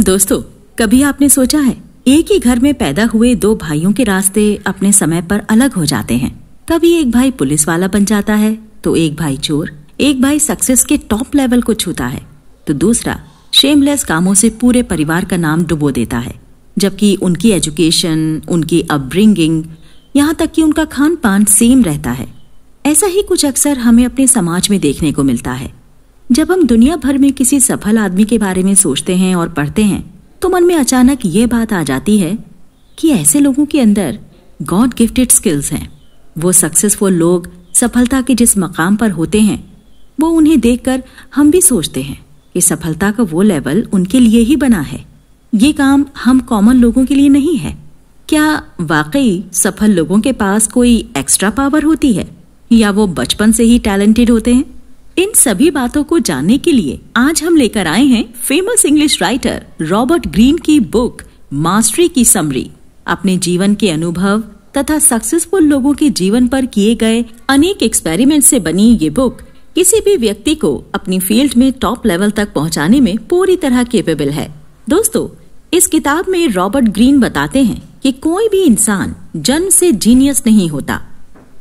दोस्तों कभी आपने सोचा है एक ही घर में पैदा हुए दो भाइयों के रास्ते अपने समय पर अलग हो जाते हैं कभी एक भाई पुलिस वाला बन जाता है तो एक भाई चोर एक भाई सक्सेस के टॉप लेवल को छूता है तो दूसरा शेमलेस कामों से पूरे परिवार का नाम डुबो देता है जबकि उनकी एजुकेशन उनकी अपब्रिंगिंग यहाँ तक कि उनका खान पान सेम रहता है ऐसा ही कुछ अक्सर हमें अपने समाज में देखने को मिलता है जब हम दुनिया भर में किसी सफल आदमी के बारे में सोचते हैं और पढ़ते हैं तो मन में अचानक ये बात आ जाती है कि ऐसे लोगों के अंदर गॉड गिफ्टेड स्किल्स हैं वो सक्सेसफुल लोग सफलता के जिस मकाम पर होते हैं वो उन्हें देखकर हम भी सोचते हैं कि सफलता का वो लेवल उनके लिए ही बना है ये काम हम कॉमन लोगों के लिए नहीं है क्या वाकई सफल लोगों के पास कोई एक्स्ट्रा पावर होती है या वो बचपन से ही टैलेंटेड होते हैं इन सभी बातों को जानने के लिए आज हम लेकर आए हैं famous English writer Robert Greene की बुक मास्टरी की समरी अपने जीवन के अनुभव तथा सक्सेसफुल लोगों के जीवन पर किए गए अनेक एक्सपेरिमेंट से बनी ये बुक किसी भी व्यक्ति को अपनी फील्ड में टॉप लेवल तक पहुंचाने में पूरी तरह केपेबल है दोस्तों इस किताब में रॉबर्ट ग्रीन बताते हैं कि कोई भी इंसान जन्म से जीनियस नहीं होता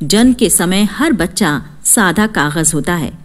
जन्म के समय हर बच्चा सादा कागज होता है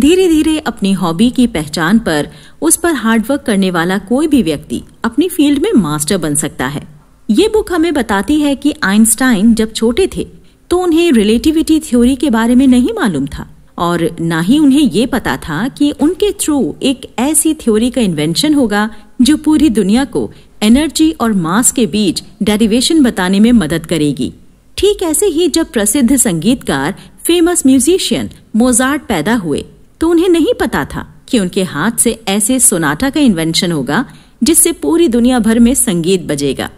धीरे धीरे अपनी हॉबी की पहचान पर उस पर हार्डवर्क करने वाला कोई भी व्यक्ति अपनी फील्ड में मास्टर बन सकता है ये बुक हमें बताती है कि आइंस्टाइन जब छोटे थे तो उन्हें रिलेटिविटी थ्योरी के बारे में नहीं मालूम था और ना ही उन्हें ये पता था कि उनके थ्रू एक ऐसी थ्योरी का इन्वेंशन होगा जो पूरी दुनिया को एनर्जी और मास के बीच डेरिवेशन बताने में मदद करेगी ठीक ऐसे ही जब प्रसिद्ध संगीतकार फेमस म्यूजिशियन मोजार्ट पैदा हुए तो उन्हें नहीं पता था कि उनके हाथ से ऐसे सोनाटा का इन्वेंशन होगा जिससे पूरी दुनिया भर में संगीत बजेगा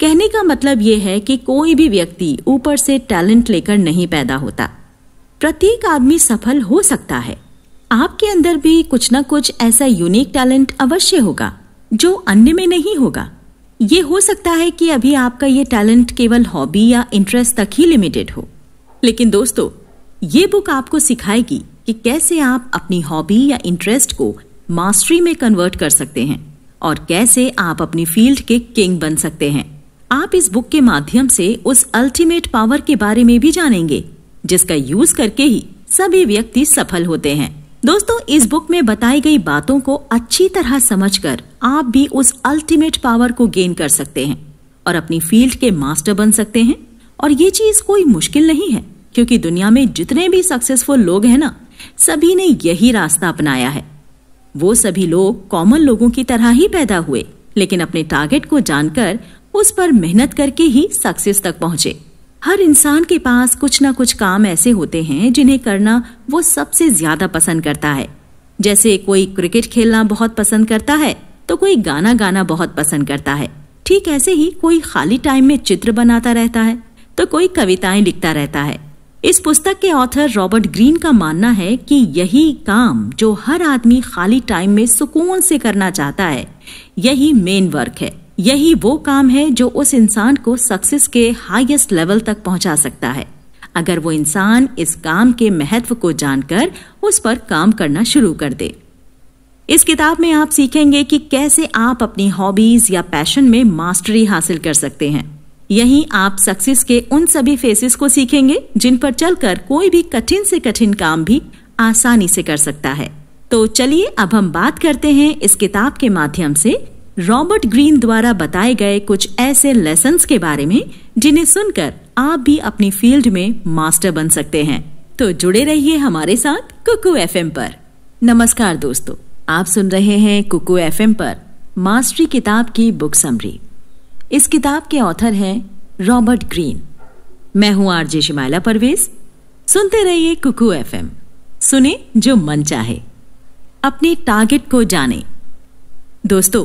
कहने का मतलब यह है कि कोई भी व्यक्ति ऊपर से टैलेंट लेकर नहीं पैदा होता प्रत्येक आदमी सफल हो सकता है आपके अंदर भी कुछ ना कुछ ऐसा यूनिक टैलेंट अवश्य होगा जो अन्य में नहीं होगा ये हो सकता है कि अभी आपका ये टैलेंट केवल हॉबी या इंटरेस्ट तक ही लिमिटेड हो लेकिन दोस्तों ये बुक आपको सिखाएगी कि कैसे आप अपनी हॉबी या इंटरेस्ट को मास्टरी में कन्वर्ट कर सकते हैं और कैसे आप अपनी फील्ड के किंग बन सकते हैं आप इस बुक के माध्यम से उस अल्टीमेट पावर के बारे में भी जानेंगे जिसका यूज करके ही सभी व्यक्ति सफल होते हैं दोस्तों इस बुक में बताई गई बातों को अच्छी तरह समझकर आप भी उस अल्टीमेट पावर को गेन कर सकते हैं और अपनी फील्ड के मास्टर बन सकते हैं और ये चीज कोई मुश्किल नहीं है क्योंकि दुनिया में जितने भी सक्सेसफुल लोग हैं ना सभी ने यही रास्ता अपनाया है वो सभी लोग कॉमन लोगों की तरह ही पैदा हुए लेकिन अपने टारगेट को जानकर उस पर मेहनत करके ही सक्सेस तक पहुंचे हर इंसान के पास कुछ ना कुछ काम ऐसे होते हैं जिन्हें करना वो सबसे ज्यादा पसंद करता है जैसे कोई क्रिकेट खेलना बहुत पसंद करता है तो कोई गाना गाना बहुत पसंद करता है ठीक ऐसे ही कोई खाली टाइम में चित्र बनाता रहता है तो कोई कविताएं लिखता रहता है इस पुस्तक के ऑथर रॉबर्ट ग्रीन का मानना है कि यही काम जो हर आदमी खाली टाइम में सुकून से करना चाहता है यही मेन वर्क है यही वो काम है जो उस इंसान को सक्सेस के हाईएस्ट लेवल तक पहुंचा सकता है अगर वो इंसान इस काम के महत्व को जानकर उस पर काम करना शुरू कर दे इस किताब में आप सीखेंगे कि कैसे आप अपनी हॉबीज या पैशन में मास्टरी हासिल कर सकते हैं यहीं आप सक्सेस के उन सभी फेसेस को सीखेंगे जिन पर चलकर कोई भी कठिन से कठिन काम भी आसानी से कर सकता है तो चलिए अब हम बात करते हैं इस किताब के माध्यम से रॉबर्ट ग्रीन द्वारा बताए गए कुछ ऐसे लेसन के बारे में जिन्हें सुनकर आप भी अपनी फील्ड में मास्टर बन सकते हैं तो जुड़े रहिए हमारे साथ कुकू एफ पर नमस्कार दोस्तों आप सुन रहे हैं कुकू एफ पर मास्टरी किताब की बुक समरी इस किताब के ऑथर हैं रॉबर्ट ग्रीन मैं हूं आरजे शिमाला परवेज सुनते रहिए कुकू एफएम सुने जो मन चाहे अपने टारगेट को जाने दोस्तों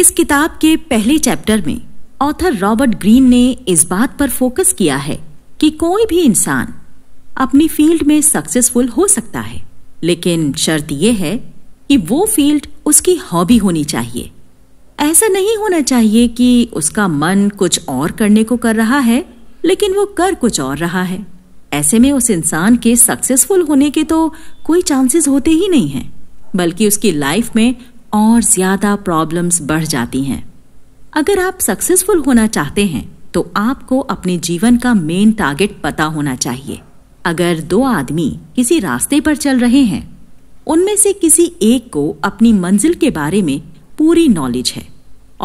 इस किताब के पहले चैप्टर में ऑथर रॉबर्ट ग्रीन ने इस बात पर फोकस किया है कि कोई भी इंसान अपनी फील्ड में सक्सेसफुल हो सकता है लेकिन शर्त यह है कि वो फील्ड उसकी हॉबी होनी चाहिए ऐसा नहीं होना चाहिए कि उसका मन कुछ और करने को कर रहा है लेकिन वो कर कुछ और रहा है ऐसे में उस इंसान के सक्सेसफुल होने के तो कोई चांसेस होते ही नहीं हैं बल्कि उसकी लाइफ में और ज्यादा प्रॉब्लम्स बढ़ जाती हैं अगर आप सक्सेसफुल होना चाहते हैं तो आपको अपने जीवन का मेन टारगेट पता होना चाहिए अगर दो आदमी किसी रास्ते पर चल रहे हैं उनमें से किसी एक को अपनी मंजिल के बारे में पूरी नॉलेज है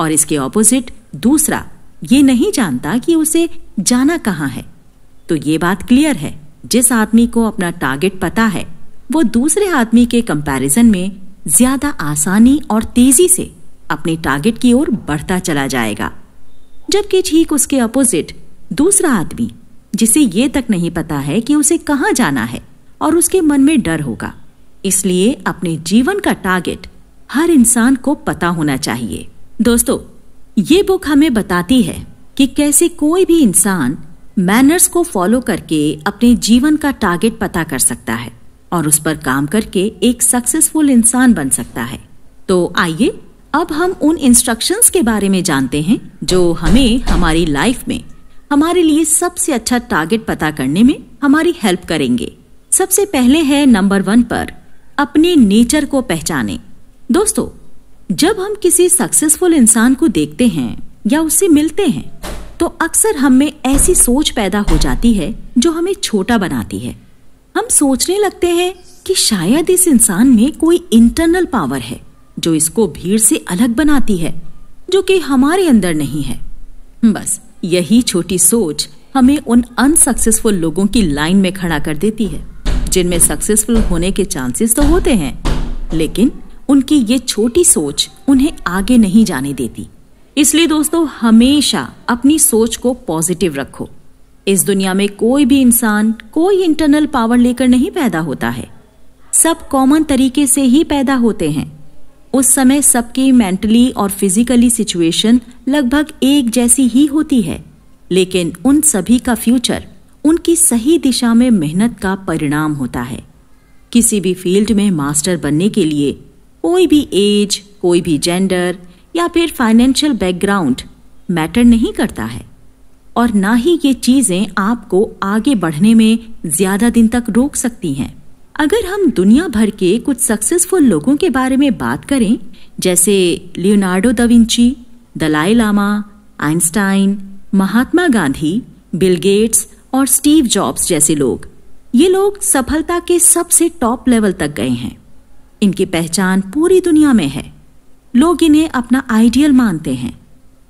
और इसके ऑपोजिट दूसरा ये नहीं जानता कि उसे जाना कहाँ है तो ये बात क्लियर है जिस आदमी को अपना टारगेट पता है वो दूसरे आदमी के कंपैरिजन में ज्यादा आसानी और तेजी से अपने टारगेट की ओर बढ़ता चला जाएगा जबकि ठीक उसके अपोजिट दूसरा आदमी जिसे ये तक नहीं पता है कि उसे कहाँ जाना है और उसके मन में डर होगा इसलिए अपने जीवन का टारगेट हर इंसान को पता होना चाहिए दोस्तों ये बुक हमें बताती है कि कैसे कोई भी इंसान मैनर्स को फॉलो करके अपने जीवन का टारगेट पता कर सकता है और उस पर काम करके एक सक्सेसफुल इंसान बन सकता है तो आइए अब हम उन इंस्ट्रक्शंस के बारे में जानते हैं जो हमें हमारी लाइफ में हमारे लिए सबसे अच्छा टारगेट पता करने में हमारी हेल्प करेंगे सबसे पहले है नंबर वन पर अपने नेचर को पहचाने दोस्तों जब हम किसी सक्सेसफुल इंसान को देखते हैं या उससे मिलते हैं तो अक्सर हम में ऐसी सोच पैदा हो जाती है जो हमें छोटा बनाती है हम सोचने लगते हैं कि शायद इस इंसान में कोई इंटरनल पावर है जो इसको भीड़ से अलग बनाती है जो कि हमारे अंदर नहीं है बस यही छोटी सोच हमें उन अनसक्सेसफुल लोगों की लाइन में खड़ा कर देती है जिनमें सक्सेसफुल होने के चांसेस तो होते हैं लेकिन उनकी ये छोटी सोच उन्हें आगे नहीं जाने देती इसलिए दोस्तों हमेशा अपनी सोच को पॉजिटिव रखो इस दुनिया में कोई भी इंसान कोई इंटरनल पावर लेकर नहीं पैदा होता है सब कॉमन तरीके से ही पैदा होते हैं उस समय सबकी मेंटली और फिजिकली सिचुएशन लगभग एक जैसी ही होती है लेकिन उन सभी का फ्यूचर उनकी सही दिशा में मेहनत का परिणाम होता है किसी भी फील्ड में मास्टर बनने के लिए कोई भी एज कोई भी जेंडर या फिर फाइनेंशियल बैकग्राउंड मैटर नहीं करता है और ना ही ये चीजें आपको आगे बढ़ने में ज्यादा दिन तक रोक सकती हैं अगर हम दुनिया भर के कुछ सक्सेसफुल लोगों के बारे में बात करें जैसे Leonardo da Vinci Dalai Lama Einstein Mahatma Gandhi Bill Gates और स्टीव जॉब्स जैसे लोग ये लोग सफलता के सबसे टॉप लेवल तक गए हैं इनकी पहचान पूरी दुनिया में है लोग इन्हें अपना आइडियल मानते हैं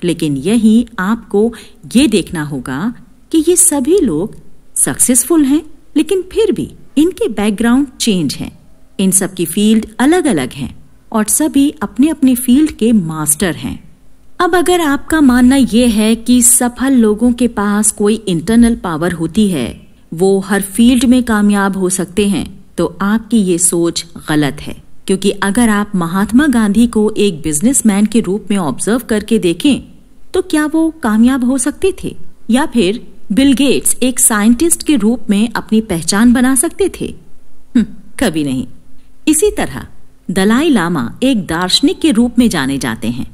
लेकिन यही आपको ये देखना होगा कि ये सभी लोग सक्सेसफुल हैं लेकिन फिर भी इनके बैकग्राउंड चेंज हैं इन सब की फील्ड अलग अलग हैं और सभी अपने अपने फील्ड के मास्टर हैं अब अगर आपका मानना यह है कि सफल लोगों के पास कोई इंटरनल पावर होती है वो हर फील्ड में कामयाब हो सकते हैं तो आपकी ये सोच गलत है क्योंकि अगर आप महात्मा गांधी को एक बिजनेसमैन के रूप में ऑब्जर्व करके देखें तो क्या वो कामयाब हो सकते थे या फिर बिल गेट्स एक साइंटिस्ट के रूप में अपनी पहचान बना सकते थे हम्म, कभी नहीं इसी तरह दलाई लामा एक दार्शनिक के रूप में जाने जाते हैं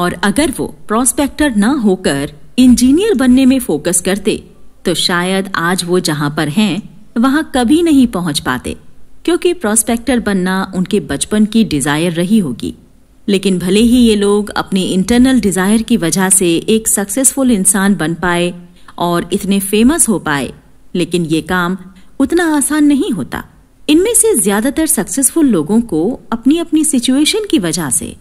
और अगर वो प्रोस्पेक्टर ना होकर इंजीनियर बनने में फोकस करते तो शायद आज वो जहां पर हैं वहां कभी नहीं पहुंच पाते क्योंकि प्रोस्पेक्टर बनना उनके बचपन की डिजायर रही होगी लेकिन भले ही ये लोग अपने इंटरनल डिजायर की वजह से एक सक्सेसफुल इंसान बन पाए और इतने फेमस हो पाए लेकिन ये काम उतना आसान नहीं होता इनमें से ज्यादातर सक्सेसफुल लोगों को अपनी अपनी सिचुएशन की वजह से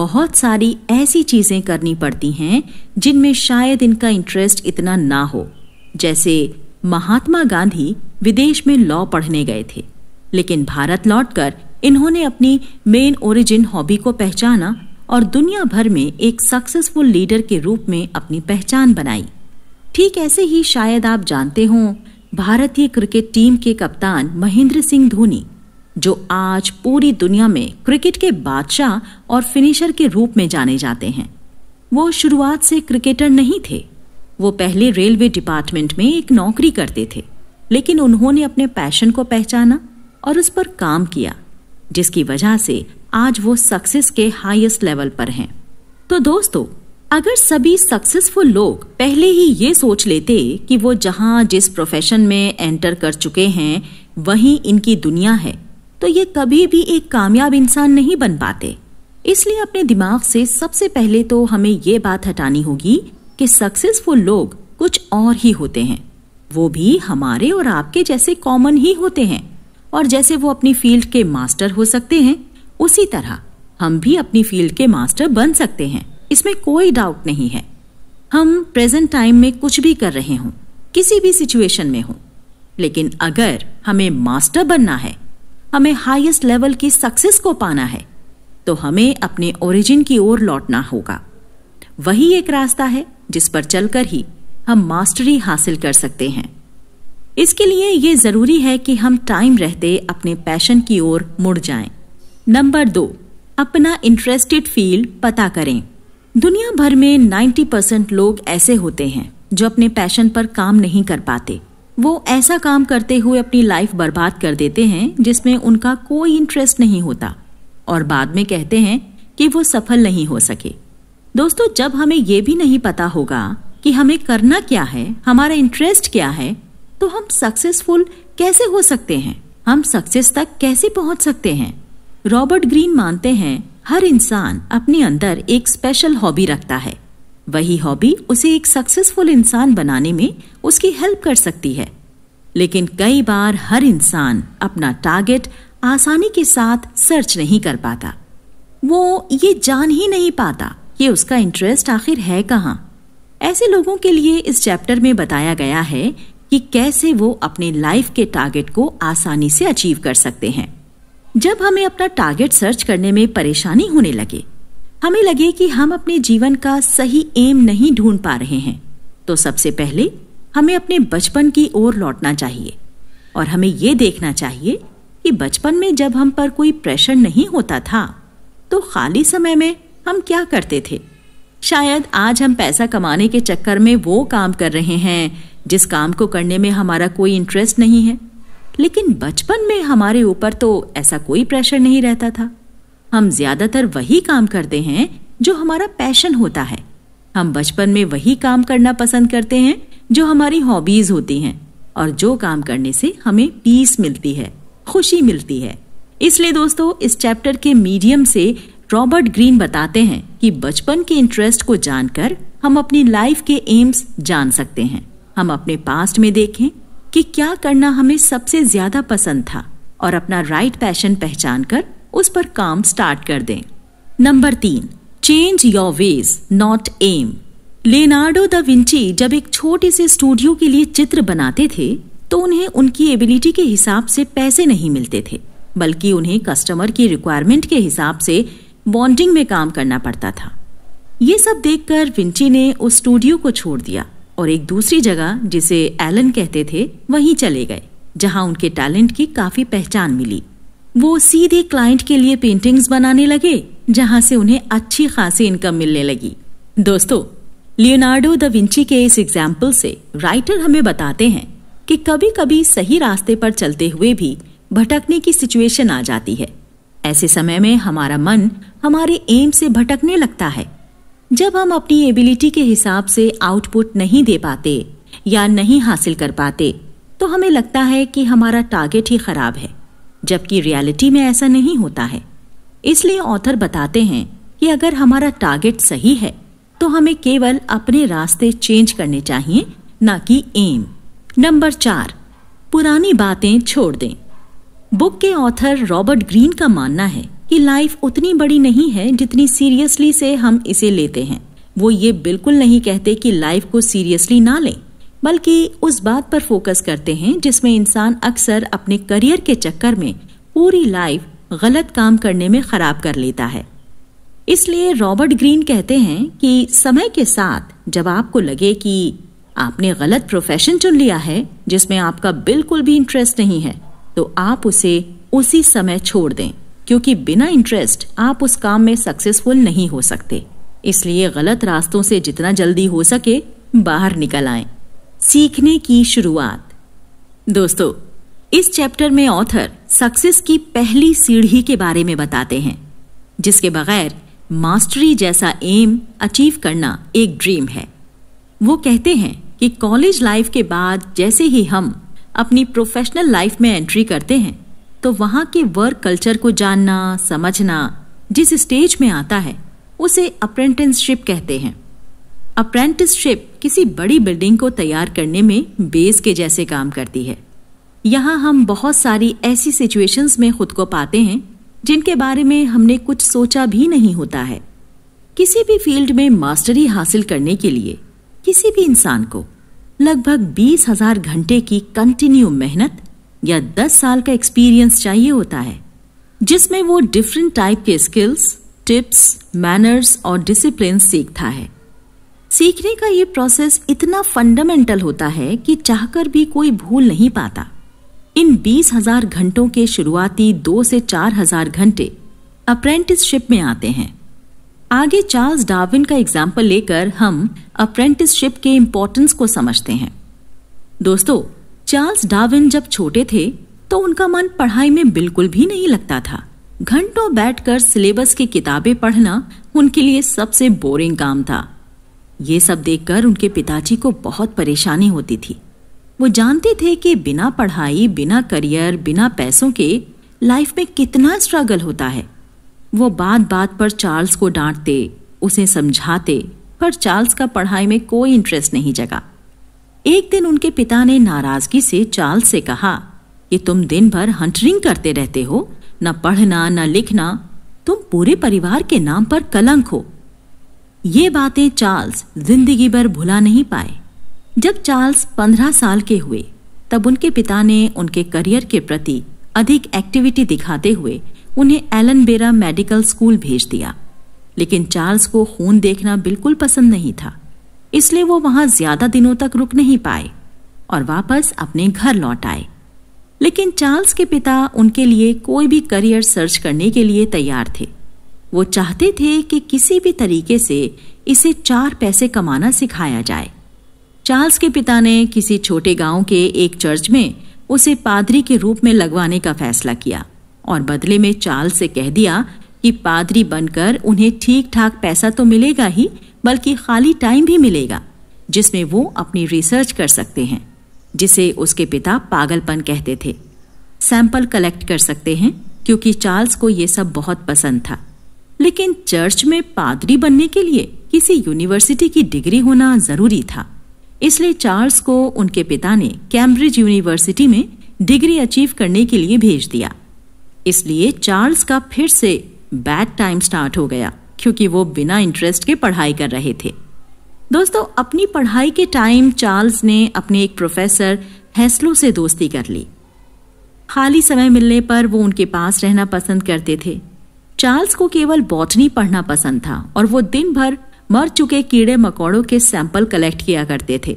बहुत सारी ऐसी चीजें करनी पड़ती हैं जिनमें शायद इनका इंटरेस्ट इतना ना हो जैसे महात्मा गांधी विदेश में लॉ पढ़ने गए थे लेकिन भारत लौटकर इन्होंने अपनी मेन ओरिजिन हॉबी को पहचाना और दुनिया भर में एक सक्सेसफुल लीडर के रूप में अपनी पहचान बनाई ठीक ऐसे ही शायद आप जानते हो भारतीय क्रिकेट टीम के कप्तान महेंद्र सिंह धोनी जो आज पूरी दुनिया में क्रिकेट के बादशाह और फिनिशर के रूप में जाने जाते हैं वो शुरुआत से क्रिकेटर नहीं थे वो पहले रेलवे डिपार्टमेंट में एक नौकरी करते थे लेकिन उन्होंने अपने पैशन को पहचाना और उस पर काम किया जिसकी वजह से आज वो सक्सेस के हाईएस्ट लेवल पर हैं तो दोस्तों अगर सभी सक्सेसफुल लोग पहले ही ये सोच लेते कि वो जहाँ जिस प्रोफेशन में एंटर कर चुके हैं वहीं इनकी दुनिया है तो ये कभी भी एक कामयाब इंसान नहीं बन पाते इसलिए अपने दिमाग से सबसे पहले तो हमें ये बात हटानी होगी कि सक्सेसफुल लोग कुछ और ही होते हैं वो भी हमारे और आपके जैसे कॉमन ही होते हैं और जैसे वो अपनी फील्ड के मास्टर हो सकते हैं उसी तरह हम भी अपनी फील्ड के मास्टर बन सकते हैं इसमें कोई डाउट नहीं है हम प्रेजेंट टाइम में कुछ भी कर रहे हों किसी भी सिचुएशन में हों लेकिन अगर हमें मास्टर बनना है हमें हाईएस्ट लेवल की सक्सेस को पाना है तो हमें अपने ओरिजिन की ओर लौटना होगा वही एक रास्ता है जिस पर चलकर ही हम मास्टरी हासिल कर सकते हैं इसके लिए ये ज़रूरी है कि हम टाइम रहते अपने पैशन की ओर मुड़ जाएं। नंबर दो अपना इंटरेस्टेड फील्ड पता करें दुनिया भर में 90 परसेंट लोग ऐसे होते हैं जो अपने पैशन पर काम नहीं कर पाते वो ऐसा काम करते हुए अपनी लाइफ बर्बाद कर देते हैं जिसमें उनका कोई इंटरेस्ट नहीं होता और बाद में कहते हैं कि वो सफल नहीं हो सके दोस्तों जब हमें ये भी नहीं पता होगा कि हमें करना क्या है हमारा इंटरेस्ट क्या है तो हम सक्सेसफुल कैसे हो सकते हैं हम सक्सेस तक कैसे पहुंच सकते हैं रॉबर्ट ग्रीन मानते हैं हर इंसान अपने अंदर एक स्पेशल हॉबी रखता है वही हॉबी उसे एक सक्सेसफुल इंसान बनाने में उसकी हेल्प कर सकती है लेकिन कई बार हर इंसान अपना टारगेट आसानी के साथ सर्च नहीं कर पाता वो ये जान ही नहीं पाता ये उसका इंटरेस्ट आखिर है कहाँ ऐसे लोगों के लिए इस चैप्टर में बताया गया है कि कैसे वो अपने लाइफ के टारगेट को आसानी से अचीव कर सकते हैं जब हमें अपना टारगेट सर्च करने में परेशानी होने लगे हमें लगे कि हम अपने जीवन का सही एम नहीं ढूंढ पा रहे हैं तो सबसे पहले हमें अपने बचपन की ओर लौटना चाहिए और हमें ये देखना चाहिए कि बचपन में जब हम पर कोई प्रेशर नहीं होता था तो खाली समय में हम क्या करते थे शायद आज हम पैसा कमाने के चक्कर में वो काम कर रहे हैं जिस काम को करने में हमारा कोई इंटरेस्ट नहीं है लेकिन बचपन में हमारे ऊपर तो ऐसा कोई प्रेशर नहीं रहता था हम ज्यादातर वही काम करते हैं जो हमारा पैशन होता है हम बचपन में वही काम करना पसंद करते हैं जो हमारी हॉबीज होती हैं और जो काम करने से हमें पीस मिलती है खुशी मिलती है इसलिए दोस्तों इस चैप्टर के मीडियम से रॉबर्ट ग्रीन बताते हैं कि बचपन के इंटरेस्ट को जानकर हम अपनी लाइफ के एम्स जान सकते हैं हम अपने पास्ट में देखें कि क्या करना हमें सबसे ज्यादा पसंद था और अपना राइट पैशन पहचान कर उस पर काम स्टार्ट कर दें नंबर तीन change your ways not aim Leonardo da Vinci जब एक छोटे से स्टूडियो के लिए चित्र बनाते थे तो उन्हें उनकी एबिलिटी के हिसाब से पैसे नहीं मिलते थे बल्कि उन्हें कस्टमर की रिक्वायरमेंट के हिसाब से बॉन्डिंग में काम करना पड़ता था ये सब देखकर विंची ने उस स्टूडियो को छोड़ दिया और एक दूसरी जगह जिसे एलन कहते थे वहीं चले गए जहां उनके टैलेंट की काफी पहचान मिली वो सीधे क्लाइंट के लिए पेंटिंग्स बनाने लगे जहां से उन्हें अच्छी खासी इनकम मिलने लगी दोस्तों लियोनार्डो द विंची के इस एग्जाम्पल से राइटर हमें बताते हैं कि कभी कभी सही रास्ते पर चलते हुए भी भटकने की सिचुएशन आ जाती है ऐसे समय में हमारा मन हमारे एम से भटकने लगता है जब हम अपनी एबिलिटी के हिसाब से आउटपुट नहीं दे पाते या नहीं हासिल कर पाते तो हमें लगता है कि हमारा टारगेट ही खराब है जबकि रियलिटी में ऐसा नहीं होता है इसलिए ऑथर बताते हैं कि अगर हमारा टारगेट सही है तो हमें केवल अपने रास्ते चेंज करने चाहिए ना कि एम नंबर चार पुरानी बातें छोड़ दें बुक के ऑथर रॉबर्ट ग्रीन का मानना है कि लाइफ उतनी बड़ी नहीं है जितनी सीरियसली से हम इसे लेते हैं वो ये बिल्कुल नहीं कहते कि लाइफ को सीरियसली ना लें बल्कि उस बात पर फोकस करते हैं जिसमें इंसान अक्सर अपने करियर के चक्कर में पूरी लाइफ गलत काम करने में खराब कर लेता है इसलिए रॉबर्ट ग्रीन कहते हैं कि समय के साथ जब आपको लगे कि आपने गलत प्रोफेशन चुन लिया है जिसमें आपका बिल्कुल भी इंटरेस्ट नहीं है तो आप उसे उसी समय छोड़ दें क्योंकि बिना इंटरेस्ट आप उस काम में सक्सेसफुल नहीं हो सकते इसलिए गलत रास्तों से जितना जल्दी हो सके बाहर निकल आए सीखने की शुरुआत दोस्तों इस चैप्टर में ऑथर सक्सेस की पहली सीढ़ी के बारे में बताते हैं जिसके बगैर मास्टरी जैसा एम अचीव करना एक ड्रीम है वो कहते हैं कि कॉलेज लाइफ के बाद जैसे ही हम अपनी प्रोफेशनल लाइफ में एंट्री करते हैं तो वहां के वर्क कल्चर को जानना समझना जिस स्टेज में आता है उसे अप्रेंटिसशिप कहते हैं अप्रेंटिसशिप किसी बड़ी बिल्डिंग को तैयार करने में बेस के जैसे काम करती है यहाँ हम बहुत सारी ऐसी सिचुएशंस में खुद को पाते हैं जिनके बारे में हमने कुछ सोचा भी नहीं होता है किसी भी फील्ड में मास्टरी हासिल करने के लिए किसी भी इंसान को लगभग बीस हजार घंटे की कंटिन्यू मेहनत या दस साल का एक्सपीरियंस चाहिए होता है जिसमें वो डिफरेंट टाइप के स्किल्स टिप्स मैनर्स और डिसिप्लिन सीखता है सीखने का ये प्रोसेस इतना फंडामेंटल होता है कि चाहकर भी कोई भूल नहीं पाता इन बीस हजार घंटों के शुरुआती दो से चार हजार घंटे अप्रेंटिसशिप में आते हैं आगे चार्ल्स डार्विन का एग्जाम्पल लेकर हम अप्रेंटिसशिप के इम्पोर्टेंस को समझते हैं दोस्तों चार्ल्स डार्विन जब छोटे थे तो उनका मन पढ़ाई में बिल्कुल भी नहीं लगता था घंटों बैठकर सिलेबस की किताबें पढ़ना उनके लिए सबसे बोरिंग काम था ये सब देखकर उनके पिताजी को बहुत परेशानी होती थी वो जानते थे कि बिना पढ़ाई बिना करियर बिना पैसों के लाइफ में कितना स्ट्रगल होता है वो बात बात पर चार्ल्स को डांटते उसे समझाते पर चार्ल्स का पढ़ाई में कोई इंटरेस्ट नहीं जगा एक दिन उनके पिता ने नाराजगी से चार्ल्स से कहा कि तुम दिन भर हंटरिंग करते रहते हो न पढ़ना न लिखना तुम पूरे परिवार के नाम पर कलंक हो ये बातें चार्ल्स जिंदगी भर भुला नहीं पाए जब चार्ल्स पंद्रह साल के हुए तब उनके पिता ने उनके करियर के प्रति अधिक एक्टिविटी दिखाते हुए उन्हें एलन बेरा मेडिकल स्कूल भेज दिया लेकिन चार्ल्स को खून देखना बिल्कुल पसंद नहीं था इसलिए वो वहां ज्यादा दिनों तक रुक नहीं पाए और वापस अपने घर लौट आए लेकिन चार्ल्स के पिता उनके लिए कोई भी करियर सर्च करने के लिए तैयार थे वो चाहते थे कि किसी भी तरीके से इसे चार पैसे कमाना सिखाया जाए चार्ल्स के पिता ने किसी छोटे गांव के एक चर्च में उसे पादरी के रूप में लगवाने का फैसला किया और बदले में चार्ल्स से कह दिया कि पादरी बनकर उन्हें ठीक ठाक पैसा तो मिलेगा ही बल्कि खाली टाइम भी मिलेगा जिसमें वो अपनी रिसर्च कर सकते हैं जिसे उसके पिता पागलपन कहते थे सैंपल कलेक्ट कर सकते हैं क्योंकि चार्ल्स को ये सब बहुत पसंद था लेकिन चर्च में पादरी बनने के लिए किसी यूनिवर्सिटी की डिग्री होना जरूरी था इसलिए चार्ल्स को उनके पिता ने कैम्ब्रिज यूनिवर्सिटी में डिग्री अचीव करने के लिए भेज दिया इसलिए चार्ल्स का फिर से बैड टाइम स्टार्ट हो गया क्योंकि वो बिना इंटरेस्ट के पढ़ाई कर रहे थे दोस्तों अपनी पढ़ाई के टाइम चार्ल्स ने अपने एक प्रोफेसर हैसलो से दोस्ती कर ली खाली समय मिलने पर वो उनके पास रहना पसंद करते थे चार्ल्स को केवल बॉटनी पढ़ना पसंद था और वो दिन भर मर चुके कीड़े मकोड़ों के सैंपल कलेक्ट किया करते थे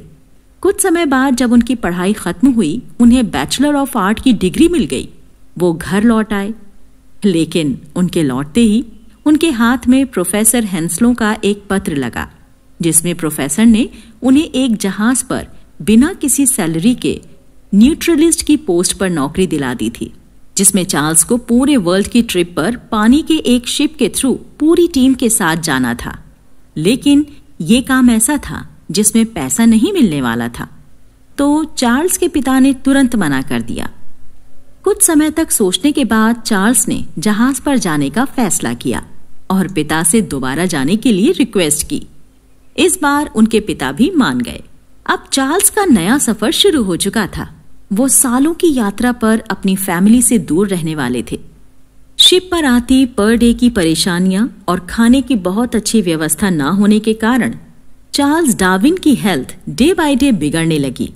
कुछ समय बाद जब उनकी पढ़ाई खत्म हुई उन्हें बैचलर ऑफ आर्ट की डिग्री मिल गई वो घर लौट आए लेकिन उनके लौटते ही उनके हाथ में प्रोफेसर हैंसलो का एक पत्र लगा जिसमें प्रोफेसर ने उन्हें एक जहाज पर बिना किसी सैलरी के न्यूट्रलिस्ट की पोस्ट पर नौकरी दिला दी थी जिसमें चार्ल्स को पूरे वर्ल्ड की ट्रिप पर पानी के एक शिप के थ्रू पूरी टीम के साथ जाना था लेकिन ये काम ऐसा था जिसमें पैसा नहीं मिलने वाला था तो चार्ल्स के पिता ने तुरंत मना कर दिया कुछ समय तक सोचने के बाद चार्ल्स ने जहाज पर जाने का फैसला किया और पिता से दोबारा जाने के लिए रिक्वेस्ट की इस बार उनके पिता भी मान गए अब चार्ल्स का नया सफर शुरू हो चुका था वो सालों की यात्रा पर अपनी फैमिली से दूर रहने वाले थे शिप पर आती पर डे की परेशानियां और खाने की बहुत अच्छी व्यवस्था ना होने के कारण चार्ल्स डाविन की हेल्थ डे बाय डे बिगड़ने लगी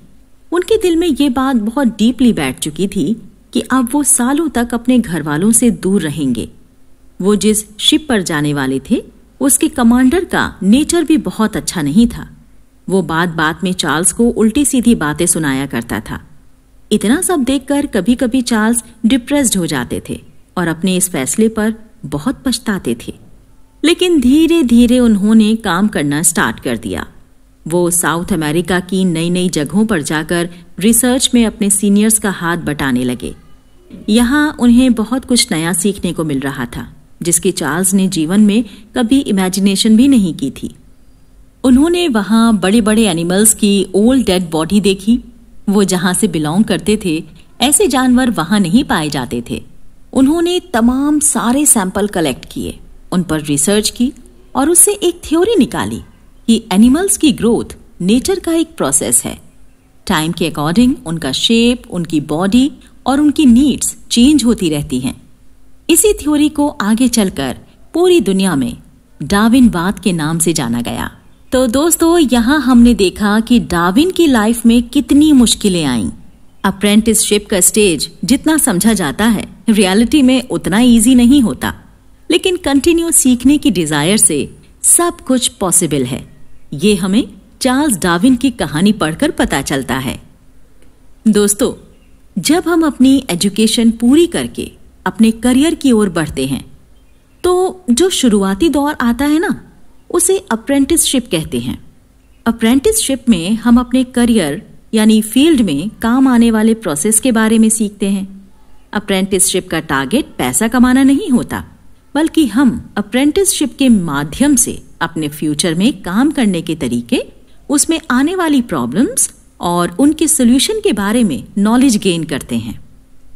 उनके दिल में ये बात बहुत डीपली बैठ चुकी थी कि अब वो सालों तक अपने घर वालों से दूर रहेंगे वो जिस शिप पर जाने वाले थे उसके कमांडर का नेचर भी बहुत अच्छा नहीं था वो बात बात में चार्ल्स को उल्टी सीधी बातें सुनाया करता था इतना सब देखकर कभी कभी चार्ल्स डिप्रेस्ड हो जाते थे और अपने इस फैसले पर बहुत पछताते थे लेकिन धीरे धीरे उन्होंने काम करना स्टार्ट कर दिया वो साउथ अमेरिका की नई नई जगहों पर जाकर रिसर्च में अपने सीनियर्स का हाथ बटाने लगे यहाँ उन्हें बहुत कुछ नया सीखने को मिल रहा था जिसकी चार्ल्स ने जीवन में कभी इमेजिनेशन भी नहीं की थी उन्होंने वहां बड़े बड़े एनिमल्स की ओल्ड डेड बॉडी देखी वो जहां से बिलोंग करते थे ऐसे जानवर वहां नहीं पाए जाते थे उन्होंने तमाम सारे सैंपल कलेक्ट किए उन पर रिसर्च की और उससे एक थ्योरी निकाली कि एनिमल्स की ग्रोथ नेचर का एक प्रोसेस है टाइम के अकॉर्डिंग उनका शेप उनकी बॉडी और उनकी नीड्स चेंज होती रहती हैं इसी थ्योरी को आगे चलकर पूरी दुनिया में बात के नाम से जाना गया तो दोस्तों यहाँ हमने देखा कि डाविन की लाइफ में कितनी मुश्किलें आईं अप्रेंटिसशिप का स्टेज जितना समझा जाता है रियलिटी में उतना इजी नहीं होता लेकिन कंटिन्यू सीखने की डिजायर से सब कुछ पॉसिबल है ये हमें चार्ल्स डाविन की कहानी पढ़कर पता चलता है दोस्तों जब हम अपनी एजुकेशन पूरी करके अपने करियर की ओर बढ़ते हैं तो जो शुरुआती दौर आता है ना उसे अप्रेंटिसशिप कहते हैं अप्रेंटिसशिप में हम अपने करियर यानी फील्ड में काम आने वाले प्रोसेस के बारे में सीखते हैं अप्रेंटिसशिप का टारगेट पैसा कमाना नहीं होता बल्कि हम अप्रेंटिसशिप के माध्यम से अपने फ्यूचर में काम करने के तरीके उसमें आने वाली प्रॉब्लम्स और उनके सोल्यूशन के बारे में नॉलेज गेन करते हैं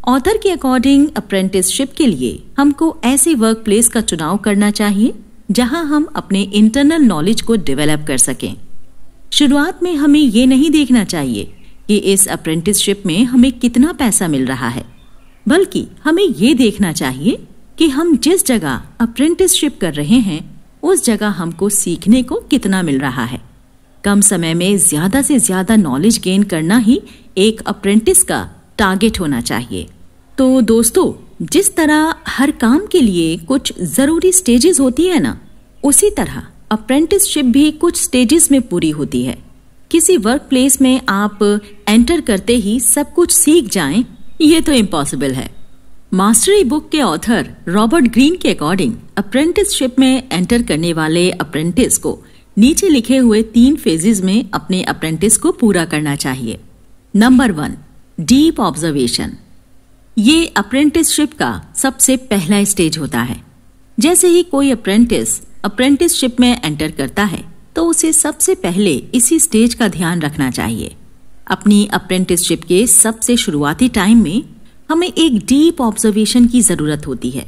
ऑथर के अकॉर्डिंग अप्रेंटिसशिप के लिए हमको ऐसे वर्क प्लेस का चुनाव करना चाहिए जहां हम अपने इंटरनल नॉलेज को डेवलप कर सकें शुरुआत में हमें ये नहीं देखना चाहिए कि इस अप्रेंटिसशिप में हमें कितना पैसा मिल रहा है बल्कि हमें ये देखना चाहिए कि हम जिस जगह अप्रेंटिसशिप कर रहे हैं उस जगह हमको सीखने को कितना मिल रहा है कम समय में ज्यादा से ज्यादा नॉलेज गेन करना ही एक अप्रेंटिस का टारगेट होना चाहिए तो दोस्तों जिस तरह हर काम के लिए कुछ जरूरी स्टेजेस होती है ना उसी तरह अप्रेंटिसशिप भी कुछ स्टेजेस में पूरी होती है किसी वर्क प्लेस में आप एंटर करते ही सब कुछ सीख जाएं ये तो इम्पॉसिबल है मास्टरी बुक के ऑथर रॉबर्ट ग्रीन के अकॉर्डिंग अप्रेंटिसशिप में एंटर करने वाले अप्रेंटिस को नीचे लिखे हुए तीन फेजेज में अपने अप्रेंटिस को पूरा करना चाहिए नंबर वन डीप ऑब्जर्वेशन ये अप्रेंटिसशिप का सबसे पहला स्टेज होता है जैसे ही कोई अप्रेंटिस अप्रेंटिसशिप में एंटर करता है तो उसे सबसे पहले इसी स्टेज का ध्यान रखना चाहिए अपनी अप्रेंटिसशिप के सबसे शुरुआती टाइम में हमें एक डीप ऑब्जर्वेशन की जरूरत होती है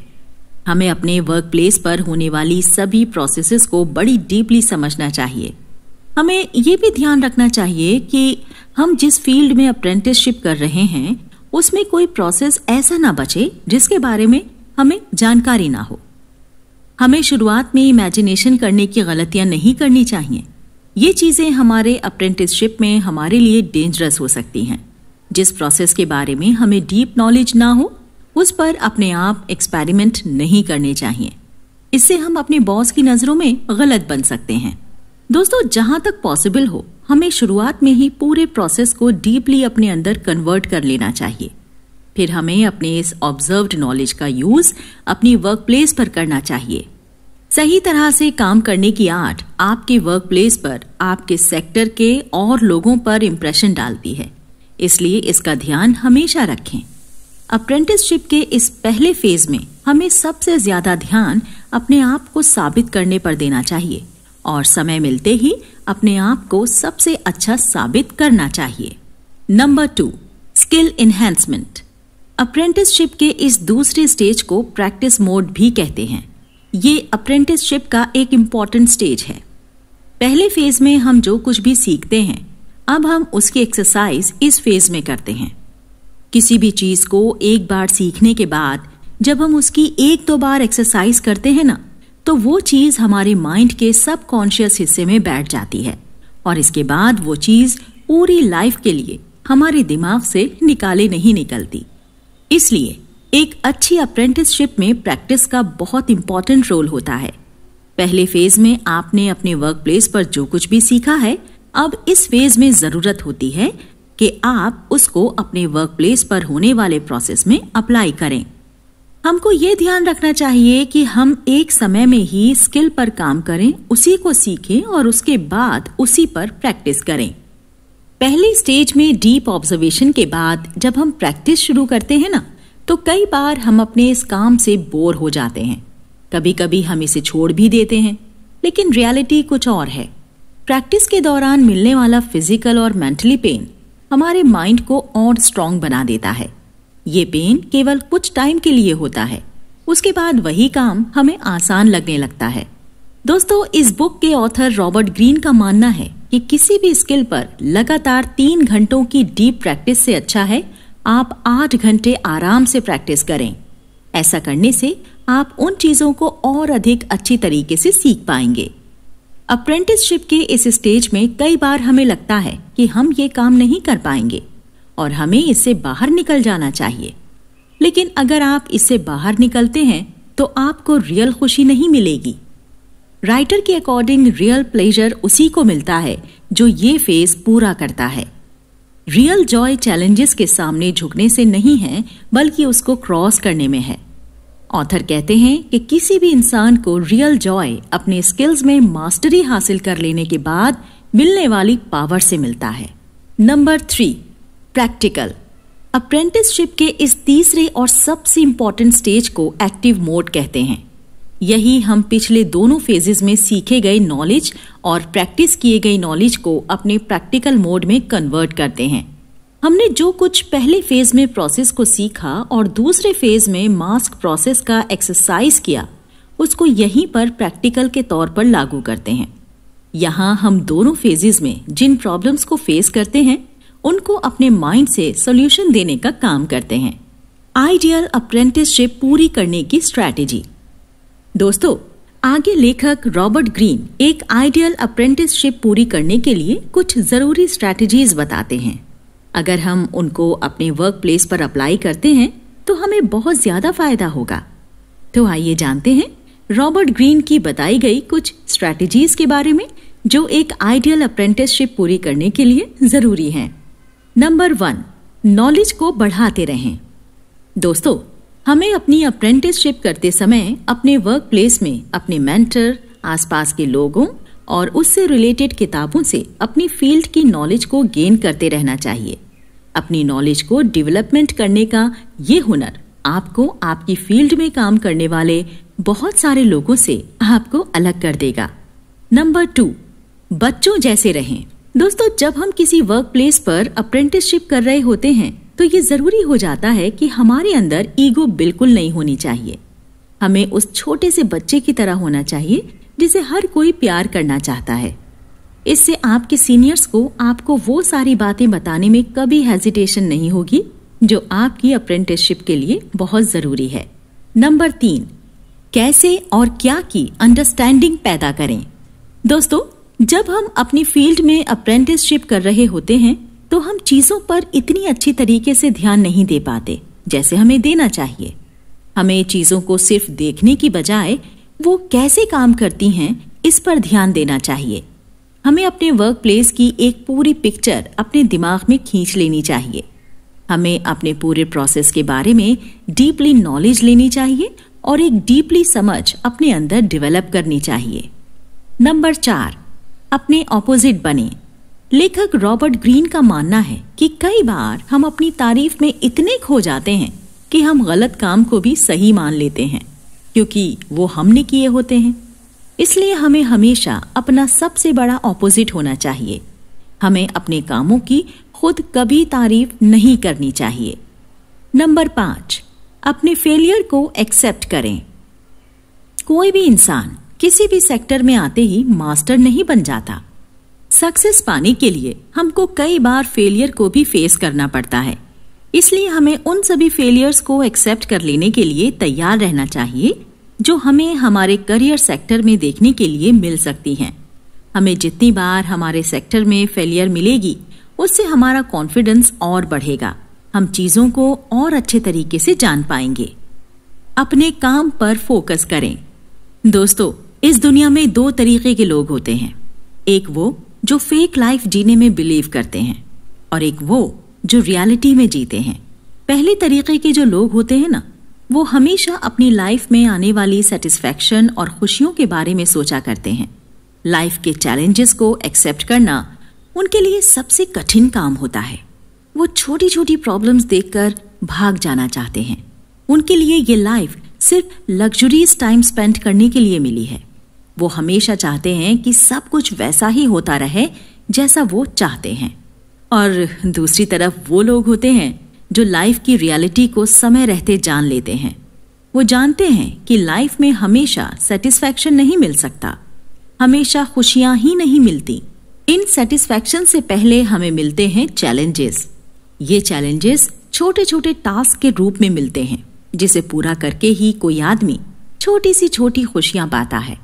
हमें अपने वर्क प्लेस पर होने वाली सभी प्रोसेस को बड़ी डीपली समझना चाहिए हमें ये भी ध्यान रखना चाहिए कि हम जिस फील्ड में अप्रेंटिसशिप कर रहे हैं उसमें कोई प्रोसेस ऐसा ना बचे जिसके बारे में हमें जानकारी ना हो हमें शुरुआत में इमेजिनेशन करने की गलतियां नहीं करनी चाहिए ये चीज़ें हमारे अप्रेंटिसशिप में हमारे लिए डेंजरस हो सकती हैं जिस प्रोसेस के बारे में हमें डीप नॉलेज ना हो उस पर अपने आप एक्सपेरिमेंट नहीं करने चाहिए इससे हम अपने बॉस की नज़रों में गलत बन सकते हैं दोस्तों जहां तक पॉसिबल हो हमें शुरुआत में ही पूरे प्रोसेस को डीपली अपने अंदर कन्वर्ट कर लेना चाहिए फिर हमें अपने इस ऑब्जर्व्ड नॉलेज का यूज अपनी वर्कप्लेस पर करना चाहिए सही तरह से काम करने की आर्ट आपके वर्कप्लेस पर आपके सेक्टर के और लोगों पर इम्प्रेशन डालती है इसलिए इसका ध्यान हमेशा रखें अप्रेंटिसशिप के इस पहले फेज में हमें सबसे ज्यादा ध्यान अपने आप को साबित करने पर देना चाहिए और समय मिलते ही अपने आप को सबसे अच्छा साबित करना चाहिए number two skill enhancement apprenticeship के इस दूसरे स्टेज को प्रैक्टिस मोड भी कहते हैं ये अप्रेंटिसशिप का एक इम्पॉर्टेंट स्टेज है पहले फेज में हम जो कुछ भी सीखते हैं अब हम उसकी एक्सरसाइज इस फेज में करते हैं किसी भी चीज को एक बार सीखने के बाद जब हम उसकी एक दो बार एक्सरसाइज करते हैं ना तो वो चीज हमारे माइंड के सब कॉन्शियस हिस्से में बैठ जाती है और इसके बाद वो चीज पूरी लाइफ के लिए हमारे दिमाग से निकाले नहीं निकलती इसलिए एक अच्छी अप्रेंटिसशिप में प्रैक्टिस का बहुत इंपॉर्टेंट रोल होता है पहले फेज में आपने अपने वर्क प्लेस पर जो कुछ भी सीखा है अब इस फेज में जरूरत होती है कि आप उसको अपने वर्क प्लेस पर होने वाले प्रोसेस में अप्लाई करें हमको ये ध्यान रखना चाहिए कि हम एक समय में ही स्किल पर काम करें उसी को सीखें और उसके बाद उसी पर प्रैक्टिस करें पहली स्टेज में डीप ऑब्जर्वेशन के बाद जब हम प्रैक्टिस शुरू करते हैं ना तो कई बार हम अपने इस काम से बोर हो जाते हैं कभी कभी हम इसे छोड़ भी देते हैं लेकिन रियलिटी कुछ और है प्रैक्टिस के दौरान मिलने वाला फिजिकल और मेंटली पेन हमारे माइंड को और स्ट्रांग बना देता है ये पेन केवल कुछ टाइम के लिए होता है उसके बाद वही काम हमें आसान लगने लगता है दोस्तों इस बुक के ऑथर रॉबर्ट ग्रीन का मानना है कि किसी भी स्किल पर लगातार तीन घंटों की डीप प्रैक्टिस से अच्छा है आप आठ घंटे आराम से प्रैक्टिस करें ऐसा करने से आप उन चीजों को और अधिक अच्छी तरीके से सीख पाएंगे अप्रेंटिसशिप के इस स्टेज में कई बार हमें लगता है कि हम ये काम नहीं कर पाएंगे और हमें इससे बाहर निकल जाना चाहिए लेकिन अगर आप इससे बाहर निकलते हैं तो आपको रियल खुशी नहीं मिलेगी राइटर के अकॉर्डिंग रियल प्लेजर उसी को मिलता है जो ये फेज पूरा करता है रियल जॉय चैलेंजेस के सामने झुकने से नहीं है बल्कि उसको क्रॉस करने में है ऑथर कहते हैं कि किसी भी इंसान को रियल जॉय अपने स्किल्स में मास्टरी हासिल कर लेने के बाद मिलने वाली पावर से मिलता है नंबर थ्री प्रैक्टिकल अप्रेंटिसशिप के इस तीसरे और सबसे इंपॉर्टेंट स्टेज को एक्टिव मोड कहते हैं यही हम पिछले दोनों फेजेस में सीखे गए नॉलेज और प्रैक्टिस किए गए नॉलेज को अपने प्रैक्टिकल मोड में कन्वर्ट करते हैं हमने जो कुछ पहले फेज में प्रोसेस को सीखा और दूसरे फेज में मास्क प्रोसेस का एक्सरसाइज किया उसको यहीं पर प्रैक्टिकल के तौर पर लागू करते हैं यहाँ हम दोनों फेजेस में जिन प्रॉब्लम्स को फेस करते हैं उनको अपने माइंड से सोल्यूशन देने का काम करते हैं आइडियल अप्रेंटिसशिप पूरी करने की स्ट्रेटेजी दोस्तों आगे लेखक रॉबर्ट ग्रीन एक आइडियल अप्रेंटिसशिप पूरी करने के लिए कुछ जरूरी स्ट्रेटेजीज बताते हैं अगर हम उनको अपने वर्क प्लेस पर अप्लाई करते हैं तो हमें बहुत ज्यादा फायदा होगा तो आइए जानते हैं रॉबर्ट ग्रीन की बताई गई कुछ स्ट्रैटेजीज के बारे में जो एक आइडियल अप्रेंटिसशिप पूरी करने के लिए जरूरी है नंबर वन नॉलेज को बढ़ाते रहें दोस्तों हमें अपनी अप्रेंटिसशिप करते समय अपने वर्क प्लेस में अपने मेंटर आसपास के लोगों और उससे रिलेटेड किताबों से अपनी फील्ड की नॉलेज को गेन करते रहना चाहिए अपनी नॉलेज को डेवलपमेंट करने का ये हुनर आपको आपकी फील्ड में काम करने वाले बहुत सारे लोगों से आपको अलग कर देगा नंबर टू बच्चों जैसे रहें दोस्तों जब हम किसी वर्क प्लेस पर अप्रेंटिसशिप कर रहे होते हैं तो ये जरूरी हो जाता है कि हमारे अंदर ईगो बिल्कुल नहीं होनी चाहिए हमें उस छोटे से बच्चे की तरह होना चाहिए जिसे हर कोई प्यार करना चाहता है इससे आपके सीनियर्स को आपको वो सारी बातें बताने में कभी हेजिटेशन नहीं होगी जो आपकी अप्रेंटिसशिप के लिए बहुत जरूरी है नंबर तीन कैसे और क्या की अंडरस्टैंडिंग पैदा करें दोस्तों जब हम अपनी फील्ड में अप्रेंटिसशिप कर रहे होते हैं तो हम चीजों पर इतनी अच्छी तरीके से ध्यान नहीं दे पाते जैसे हमें देना चाहिए हमें चीजों को सिर्फ देखने की बजाय वो कैसे काम करती हैं इस पर ध्यान देना चाहिए हमें अपने वर्क प्लेस की एक पूरी पिक्चर अपने दिमाग में खींच लेनी चाहिए हमें अपने पूरे प्रोसेस के बारे में डीपली नॉलेज लेनी चाहिए और एक डीपली समझ अपने अंदर डेवलप करनी चाहिए नंबर चार अपने ऑपोजिट बने लेखक रॉबर्ट ग्रीन का मानना है कि कई बार हम अपनी तारीफ में इतने खो जाते हैं कि हम गलत काम को भी सही मान लेते हैं क्योंकि वो हमने किए होते हैं इसलिए हमें हमेशा अपना सबसे बड़ा ऑपोजिट होना चाहिए हमें अपने कामों की खुद कभी तारीफ नहीं करनी चाहिए नंबर पांच अपने फेलियर को एक्सेप्ट करें कोई भी इंसान किसी भी सेक्टर में आते ही मास्टर नहीं बन जाता सक्सेस पाने के लिए हमको कई बार फेलियर को भी फेस करना पड़ता है इसलिए हमें उन सभी फेलियर्स को एक्सेप्ट कर लेने के लिए तैयार रहना चाहिए जो हमें हमारे करियर सेक्टर में देखने के लिए मिल सकती हैं हमें जितनी बार हमारे सेक्टर में फेलियर मिलेगी उससे हमारा कॉन्फिडेंस और बढ़ेगा हम चीजों को और अच्छे तरीके से जान पाएंगे अपने काम पर फोकस करें दोस्तों इस दुनिया में दो तरीके के लोग होते हैं एक वो जो फेक लाइफ जीने में बिलीव करते हैं और एक वो जो रियलिटी में जीते हैं पहले तरीके के जो लोग होते हैं ना वो हमेशा अपनी लाइफ में आने वाली सेटिस्फैक्शन और खुशियों के बारे में सोचा करते हैं लाइफ के चैलेंजेस को एक्सेप्ट करना उनके लिए सबसे कठिन काम होता है वो छोटी छोटी प्रॉब्लम्स देखकर भाग जाना चाहते हैं उनके लिए ये लाइफ सिर्फ लग्जरीज टाइम स्पेंड करने के लिए मिली है वो हमेशा चाहते हैं कि सब कुछ वैसा ही होता रहे जैसा वो चाहते हैं और दूसरी तरफ वो लोग होते हैं जो लाइफ की रियलिटी को समय रहते जान लेते हैं वो जानते हैं कि लाइफ में हमेशा सेटिस्फैक्शन नहीं मिल सकता हमेशा खुशियां ही नहीं मिलती इन सेटिस्फैक्शन से पहले हमें मिलते हैं चैलेंजेस ये चैलेंजेस छोटे छोटे टास्क के रूप में मिलते हैं जिसे पूरा करके ही कोई आदमी छोटी सी छोटी खुशियां पाता है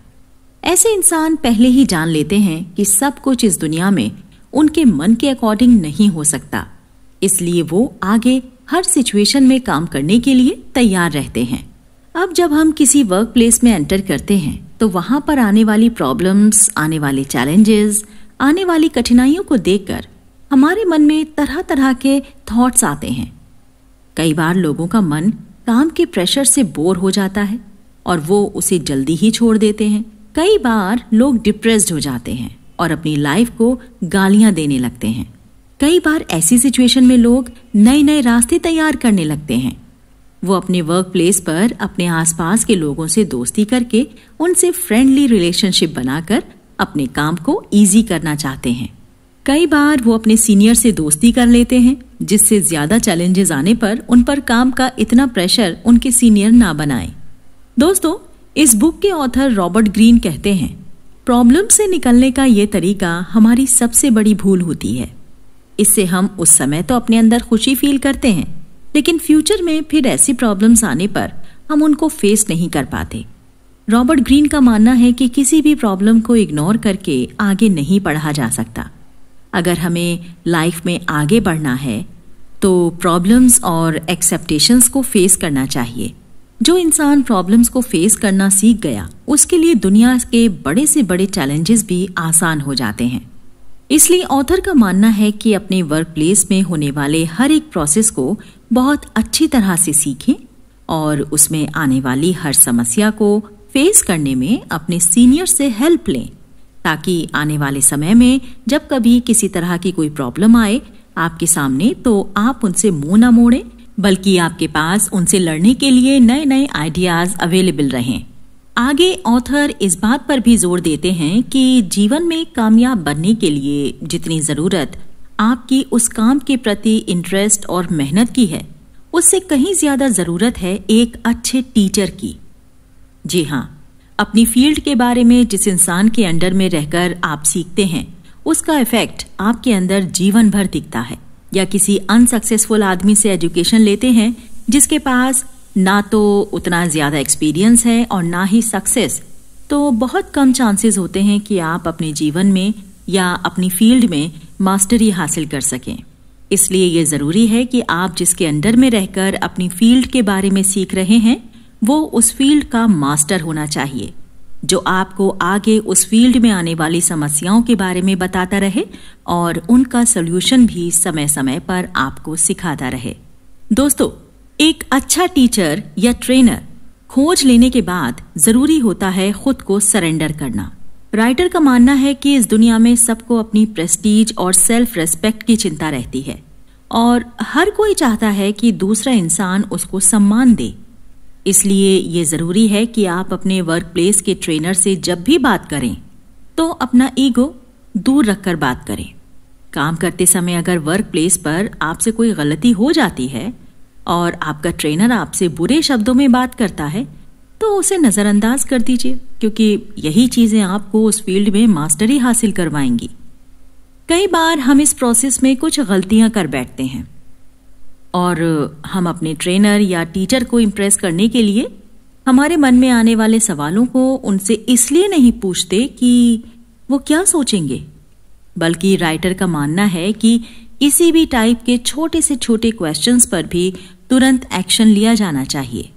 ऐसे इंसान पहले ही जान लेते हैं कि सब कुछ इस दुनिया में उनके मन के अकॉर्डिंग नहीं हो सकता इसलिए वो आगे हर सिचुएशन में काम करने के लिए तैयार रहते हैं अब जब हम किसी वर्क प्लेस में एंटर करते हैं तो वहाँ पर आने वाली प्रॉब्लम्स आने वाले चैलेंजेस आने वाली कठिनाइयों को देखकर हमारे मन में तरह तरह के थॉट्स आते हैं कई बार लोगों का मन काम के प्रेशर से बोर हो जाता है और वो उसे जल्दी ही छोड़ देते हैं कई बार लोग डिप्रेस्ड हो जाते हैं और अपनी लाइफ को गालियां देने लगते हैं कई बार ऐसी सिचुएशन में लोग नए नए रास्ते तैयार करने लगते हैं वो अपने वर्क प्लेस पर अपने आसपास के लोगों से दोस्ती करके उनसे फ्रेंडली रिलेशनशिप बनाकर अपने काम को इजी करना चाहते हैं कई बार वो अपने सीनियर से दोस्ती कर लेते हैं जिससे ज्यादा चैलेंजेस आने पर उन पर काम का इतना प्रेशर उनके सीनियर ना बनाए दोस्तों इस बुक के ऑथर रॉबर्ट ग्रीन कहते हैं प्रॉब्लम से निकलने का ये तरीका हमारी सबसे बड़ी भूल होती है इससे हम उस समय तो अपने अंदर खुशी फील करते हैं लेकिन फ्यूचर में फिर ऐसी प्रॉब्लम्स आने पर हम उनको फेस नहीं कर पाते रॉबर्ट ग्रीन का मानना है कि किसी भी प्रॉब्लम को इग्नोर करके आगे नहीं पढ़ा जा सकता अगर हमें लाइफ में आगे बढ़ना है तो प्रॉब्लम्स और एक्सेप्टेशंस को फेस करना चाहिए जो इंसान प्रॉब्लम्स को फेस करना सीख गया उसके लिए दुनिया के बड़े से बड़े चैलेंजेस भी आसान हो जाते हैं इसलिए ऑथर का मानना है कि अपने वर्क प्लेस में होने वाले हर एक प्रोसेस को बहुत अच्छी तरह से सीखें और उसमें आने वाली हर समस्या को फेस करने में अपने सीनियर से हेल्प लें ताकि आने वाले समय में जब कभी किसी तरह की कोई प्रॉब्लम आए आपके सामने तो आप उनसे मुंह ना मोड़ें बल्कि आपके पास उनसे लड़ने के लिए नए नए आइडियाज अवेलेबल रहें आगे ऑथर इस बात पर भी जोर देते हैं कि जीवन में कामयाब बनने के लिए जितनी ज़रूरत आपकी उस काम के प्रति इंटरेस्ट और मेहनत की है उससे कहीं ज़्यादा ज़रूरत है एक अच्छे टीचर की जी हाँ अपनी फील्ड के बारे में जिस इंसान के अंडर में रहकर आप सीखते हैं उसका इफेक्ट आपके अंदर जीवन भर दिखता है या किसी अनसक्सेसफुल आदमी से एजुकेशन लेते हैं जिसके पास ना तो उतना ज़्यादा एक्सपीरियंस है और ना ही सक्सेस तो बहुत कम चांसेस होते हैं कि आप अपने जीवन में या अपनी फील्ड में मास्टरी हासिल कर सकें इसलिए ये ज़रूरी है कि आप जिसके अंडर में रहकर अपनी फील्ड के बारे में सीख रहे हैं वो उस फील्ड का मास्टर होना चाहिए जो आपको आगे उस फील्ड में आने वाली समस्याओं के बारे में बताता रहे और उनका सोल्यूशन भी समय समय पर आपको सिखाता रहे दोस्तों एक अच्छा टीचर या ट्रेनर खोज लेने के बाद जरूरी होता है खुद को सरेंडर करना राइटर का मानना है कि इस दुनिया में सबको अपनी प्रेस्टीज और सेल्फ रेस्पेक्ट की चिंता रहती है और हर कोई चाहता है कि दूसरा इंसान उसको सम्मान दे इसलिए ये ज़रूरी है कि आप अपने वर्क प्लेस के ट्रेनर से जब भी बात करें तो अपना ईगो दूर रखकर बात करें काम करते समय अगर वर्क प्लेस पर आपसे कोई गलती हो जाती है और आपका ट्रेनर आपसे बुरे शब्दों में बात करता है तो उसे नज़रअंदाज कर दीजिए क्योंकि यही चीज़ें आपको उस फील्ड में मास्टरी हासिल करवाएंगी कई बार हम इस प्रोसेस में कुछ गलतियां कर बैठते हैं और हम अपने ट्रेनर या टीचर को इम्प्रेस करने के लिए हमारे मन में आने वाले सवालों को उनसे इसलिए नहीं पूछते कि वो क्या सोचेंगे बल्कि राइटर का मानना है कि किसी भी टाइप के छोटे से छोटे क्वेश्चंस पर भी तुरंत एक्शन लिया जाना चाहिए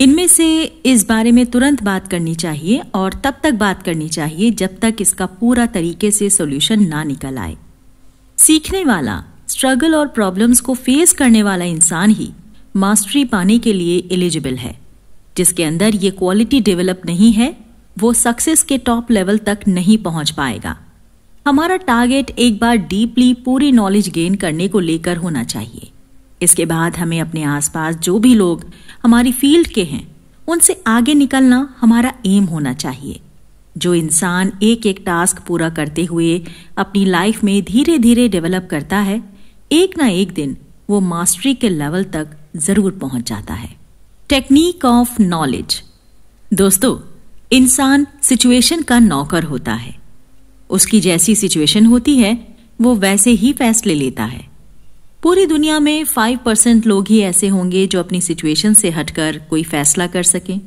इनमें से इस बारे में तुरंत बात करनी चाहिए और तब तक बात करनी चाहिए जब तक इसका पूरा तरीके से सोल्यूशन ना निकल आए सीखने वाला स्ट्रगल और प्रॉब्लम्स को फेस करने वाला इंसान ही मास्टरी पाने के लिए एलिजिबल है जिसके अंदर ये क्वालिटी डेवलप नहीं है वो सक्सेस के टॉप लेवल तक नहीं पहुंच पाएगा हमारा टारगेट एक बार डीपली पूरी नॉलेज गेन करने को लेकर होना चाहिए इसके बाद हमें अपने आसपास जो भी लोग हमारी फील्ड के हैं उनसे आगे निकलना हमारा एम होना चाहिए जो इंसान एक एक टास्क पूरा करते हुए अपनी लाइफ में धीरे धीरे डेवलप करता है एक ना एक दिन वो मास्टरी के लेवल तक जरूर पहुंच जाता है टेक्निक ऑफ नॉलेज दोस्तों इंसान सिचुएशन का नौकर होता है उसकी जैसी सिचुएशन होती है वो वैसे ही फैसले लेता है पूरी दुनिया में फाइव परसेंट लोग ही ऐसे होंगे जो अपनी सिचुएशन से हटकर कोई फैसला कर सकें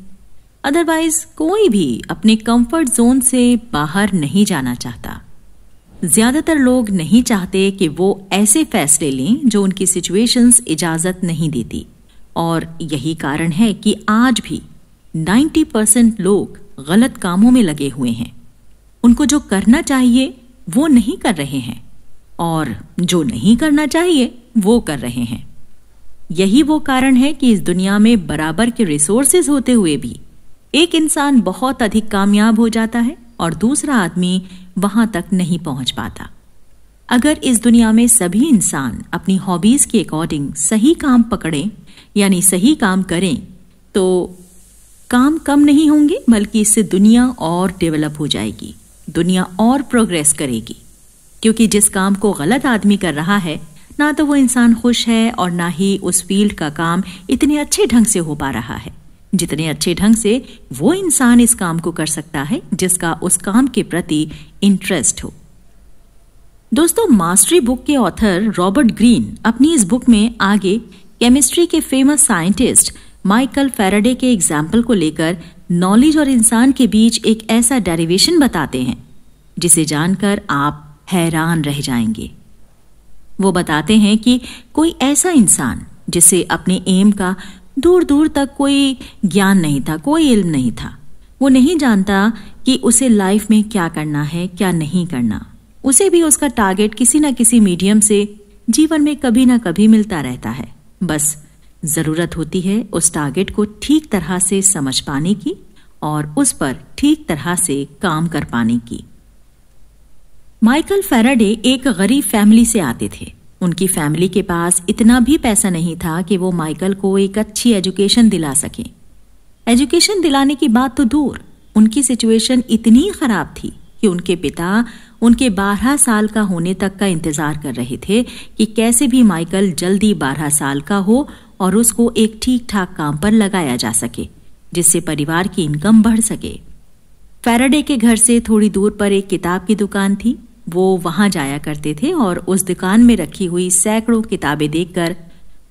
अदरवाइज कोई भी अपने कंफर्ट जोन से बाहर नहीं जाना चाहता ज्यादातर लोग नहीं चाहते कि वो ऐसे फैसले लें जो उनकी सिचुएशंस इजाजत नहीं देती और यही कारण है कि आज भी 90 परसेंट लोग गलत कामों में लगे हुए हैं उनको जो करना चाहिए वो नहीं कर रहे हैं और जो नहीं करना चाहिए वो कर रहे हैं यही वो कारण है कि इस दुनिया में बराबर के रिसोर्सेज होते हुए भी एक इंसान बहुत अधिक कामयाब हो जाता है और दूसरा आदमी वहां तक नहीं पहुंच पाता अगर इस दुनिया में सभी इंसान अपनी हॉबीज के अकॉर्डिंग सही काम पकड़ें यानी सही काम करें तो काम कम नहीं होंगे बल्कि इससे दुनिया और डेवलप हो जाएगी दुनिया और प्रोग्रेस करेगी क्योंकि जिस काम को गलत आदमी कर रहा है ना तो वो इंसान खुश है और ना ही उस फील्ड का काम इतने अच्छे ढंग से हो पा रहा है जितने अच्छे ढंग से वो इंसान इस काम को कर सकता है जिसका उस काम के प्रति इंटरेस्ट हो दोस्तों मास्टरी बुक के ऑथर रॉबर्ट ग्रीन अपनी इस बुक में आगे केमिस्ट्री के फेमस साइंटिस्ट माइकल फेराडे के एग्जाम्पल को लेकर नॉलेज और इंसान के बीच एक ऐसा डेरिवेशन बताते हैं जिसे जानकर आप हैरान रह जाएंगे वो बताते हैं कि कोई ऐसा इंसान जिसे अपने एम का दूर दूर तक कोई ज्ञान नहीं था कोई इल्म नहीं था वो नहीं जानता कि उसे लाइफ में क्या करना है क्या नहीं करना उसे भी उसका टारगेट किसी न किसी मीडियम से जीवन में कभी ना कभी मिलता रहता है बस जरूरत होती है उस टारगेट को ठीक तरह से समझ पाने की और उस पर ठीक तरह से काम कर पाने की माइकल फेराडे एक गरीब फैमिली से आते थे उनकी फैमिली के पास इतना भी पैसा नहीं था कि वो माइकल को एक अच्छी एजुकेशन दिला सके एजुकेशन दिलाने की बात तो दूर उनकी सिचुएशन इतनी खराब थी कि उनके पिता उनके बारह साल का होने तक का इंतजार कर रहे थे कि कैसे भी माइकल जल्दी बारह साल का हो और उसको एक ठीक ठाक काम पर लगाया जा सके जिससे परिवार की इनकम बढ़ सके फेराडे के घर से थोड़ी दूर पर एक किताब की दुकान थी वो वहां जाया करते थे और उस दुकान में रखी हुई सैकड़ों किताबें देखकर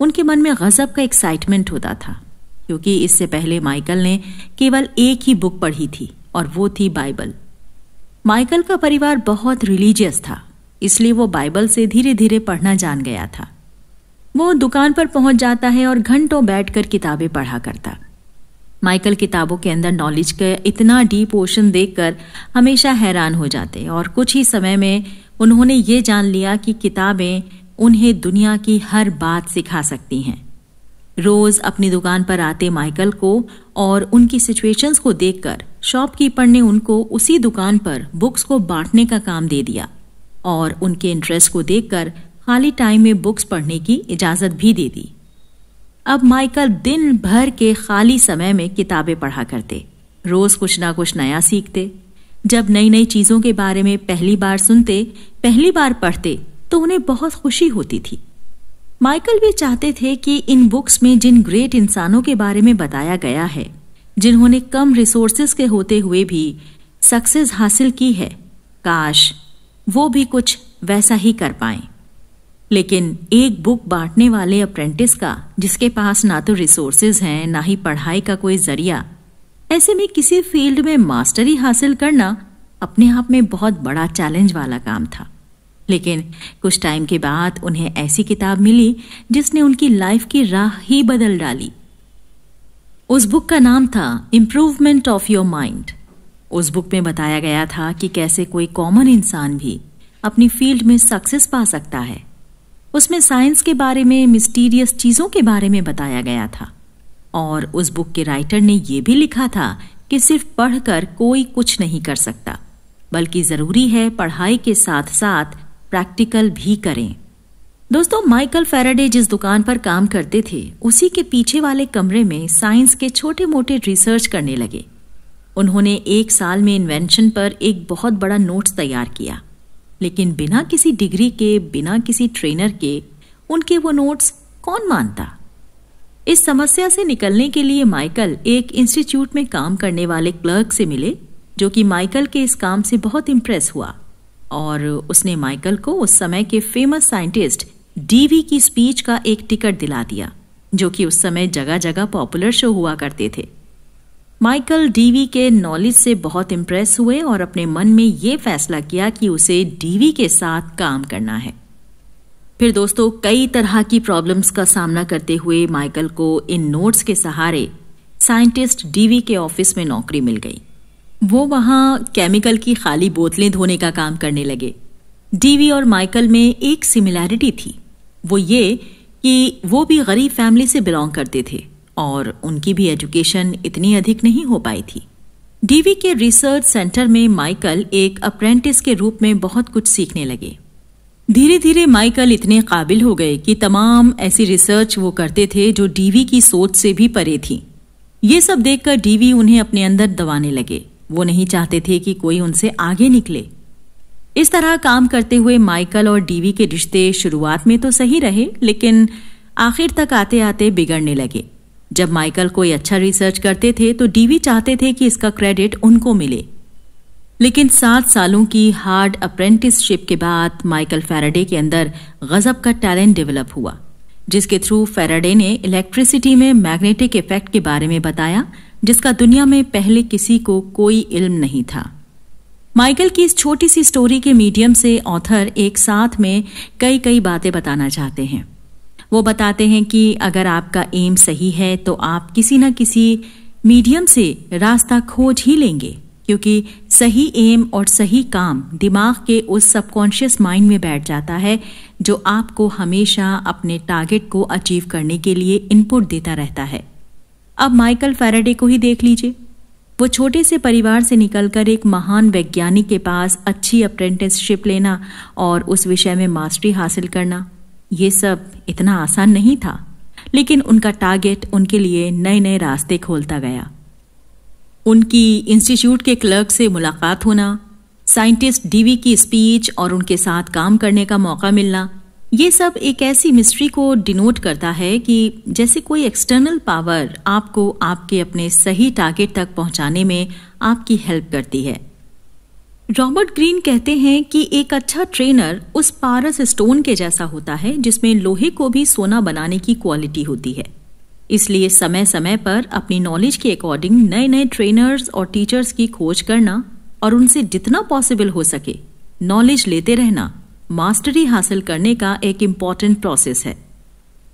उनके मन में गजब का एक्साइटमेंट होता था क्योंकि इससे पहले माइकल ने केवल एक ही बुक पढ़ी थी और वो थी बाइबल माइकल का परिवार बहुत रिलीजियस था इसलिए वो बाइबल से धीरे धीरे पढ़ना जान गया था वो दुकान पर पहुंच जाता है और घंटों बैठकर किताबें पढ़ा करता माइकल किताबों के अंदर नॉलेज का इतना डीप ओशन देखकर हमेशा हैरान हो जाते और कुछ ही समय में उन्होंने ये जान लिया कि किताबें उन्हें दुनिया की हर बात सिखा सकती हैं रोज अपनी दुकान पर आते माइकल को और उनकी सिचुएशंस को देखकर शॉपकीपर ने उनको उसी दुकान पर बुक्स को बांटने का काम दे दिया और उनके इंटरेस्ट को देखकर खाली टाइम में बुक्स पढ़ने की इजाजत भी दे दी अब माइकल दिन भर के खाली समय में किताबें पढ़ा करते रोज कुछ ना कुछ नया सीखते जब नई नई चीजों के बारे में पहली बार सुनते पहली बार पढ़ते तो उन्हें बहुत खुशी होती थी माइकल भी चाहते थे कि इन बुक्स में जिन ग्रेट इंसानों के बारे में बताया गया है जिन्होंने कम रिसोर्सेस के होते हुए भी सक्सेस हासिल की है काश वो भी कुछ वैसा ही कर पाएं लेकिन एक बुक बांटने वाले अप्रेंटिस का जिसके पास ना तो रिसोर्सेज हैं ना ही पढ़ाई का कोई जरिया ऐसे में किसी फील्ड में मास्टरी हासिल करना अपने आप में बहुत बड़ा चैलेंज वाला काम था लेकिन कुछ टाइम के बाद उन्हें ऐसी किताब मिली जिसने उनकी लाइफ की राह ही बदल डाली उस बुक का नाम था इम्प्रूवमेंट ऑफ योर माइंड उस बुक में बताया गया था कि कैसे कोई कॉमन इंसान भी अपनी फील्ड में सक्सेस पा सकता है उसमें साइंस के बारे में मिस्टीरियस चीज़ों के बारे में बताया गया था और उस बुक के राइटर ने यह भी लिखा था कि सिर्फ पढ़कर कोई कुछ नहीं कर सकता बल्कि ज़रूरी है पढ़ाई के साथ साथ प्रैक्टिकल भी करें दोस्तों माइकल फेराडे जिस दुकान पर काम करते थे उसी के पीछे वाले कमरे में साइंस के छोटे मोटे रिसर्च करने लगे उन्होंने एक साल में इन्वेंशन पर एक बहुत बड़ा नोट्स तैयार किया लेकिन बिना किसी डिग्री के बिना किसी ट्रेनर के उनके वो नोट्स कौन मानता इस समस्या से निकलने के लिए माइकल एक इंस्टीट्यूट में काम करने वाले क्लर्क से मिले जो कि माइकल के इस काम से बहुत इंप्रेस हुआ और उसने माइकल को उस समय के फेमस साइंटिस्ट डीवी की स्पीच का एक टिकट दिला दिया जो कि उस समय जगह जगह पॉपुलर शो हुआ करते थे माइकल डीवी के नॉलेज से बहुत इम्प्रेस हुए और अपने मन में ये फैसला किया कि उसे डीवी के साथ काम करना है फिर दोस्तों कई तरह की प्रॉब्लम्स का सामना करते हुए माइकल को इन नोट्स के सहारे साइंटिस्ट डीवी के ऑफिस में नौकरी मिल गई वो वहां केमिकल की खाली बोतलें धोने का काम करने लगे डीवी और माइकल में एक सिमिलैरिटी थी वो ये कि वो भी गरीब फैमिली से बिलोंग करते थे और उनकी भी एजुकेशन इतनी अधिक नहीं हो पाई थी डीवी के रिसर्च सेंटर में माइकल एक अप्रेंटिस के रूप में बहुत कुछ सीखने लगे धीरे धीरे माइकल इतने काबिल हो गए कि तमाम ऐसी रिसर्च वो करते थे जो डीवी की सोच से भी परे थी ये सब देखकर डीवी उन्हें अपने अंदर दबाने लगे वो नहीं चाहते थे कि कोई उनसे आगे निकले इस तरह काम करते हुए माइकल और डीवी के रिश्ते शुरुआत में तो सही रहे लेकिन आखिर तक आते आते बिगड़ने लगे जब माइकल कोई अच्छा रिसर्च करते थे तो डीवी चाहते थे कि इसका क्रेडिट उनको मिले लेकिन सात सालों की हार्ड अप्रेंटिसशिप के बाद माइकल फेराडे के अंदर गजब का टैलेंट डेवलप हुआ जिसके थ्रू फेराडे ने इलेक्ट्रिसिटी में मैग्नेटिक इफेक्ट के बारे में बताया जिसका दुनिया में पहले किसी को कोई इल्म नहीं था माइकल की इस छोटी सी स्टोरी के मीडियम से ऑथर एक साथ में कई कई बातें बताना चाहते हैं वो बताते हैं कि अगर आपका एम सही है तो आप किसी न किसी मीडियम से रास्ता खोज ही लेंगे क्योंकि सही एम और सही काम दिमाग के उस सबकॉन्शियस माइंड में बैठ जाता है जो आपको हमेशा अपने टारगेट को अचीव करने के लिए इनपुट देता रहता है अब माइकल फैराडे को ही देख लीजिए वो छोटे से परिवार से निकलकर एक महान वैज्ञानिक के पास अच्छी अप्रेंटिसशिप लेना और उस विषय में मास्टरी हासिल करना ये सब इतना आसान नहीं था लेकिन उनका टारगेट उनके लिए नए नए रास्ते खोलता गया उनकी इंस्टीट्यूट के क्लर्क से मुलाकात होना साइंटिस्ट डीवी की स्पीच और उनके साथ काम करने का मौका मिलना ये सब एक ऐसी मिस्ट्री को डिनोट करता है कि जैसे कोई एक्सटर्नल पावर आपको आपके अपने सही टारगेट तक पहुंचाने में आपकी हेल्प करती है रॉबर्ट ग्रीन कहते हैं कि एक अच्छा ट्रेनर उस पारस स्टोन के जैसा होता है जिसमें लोहे को भी सोना बनाने की क्वालिटी होती है इसलिए समय समय पर अपनी नॉलेज के अकॉर्डिंग नए नए ट्रेनर्स और टीचर्स की खोज करना और उनसे जितना पॉसिबल हो सके नॉलेज लेते रहना मास्टरी हासिल करने का एक इम्पॉर्टेंट प्रोसेस है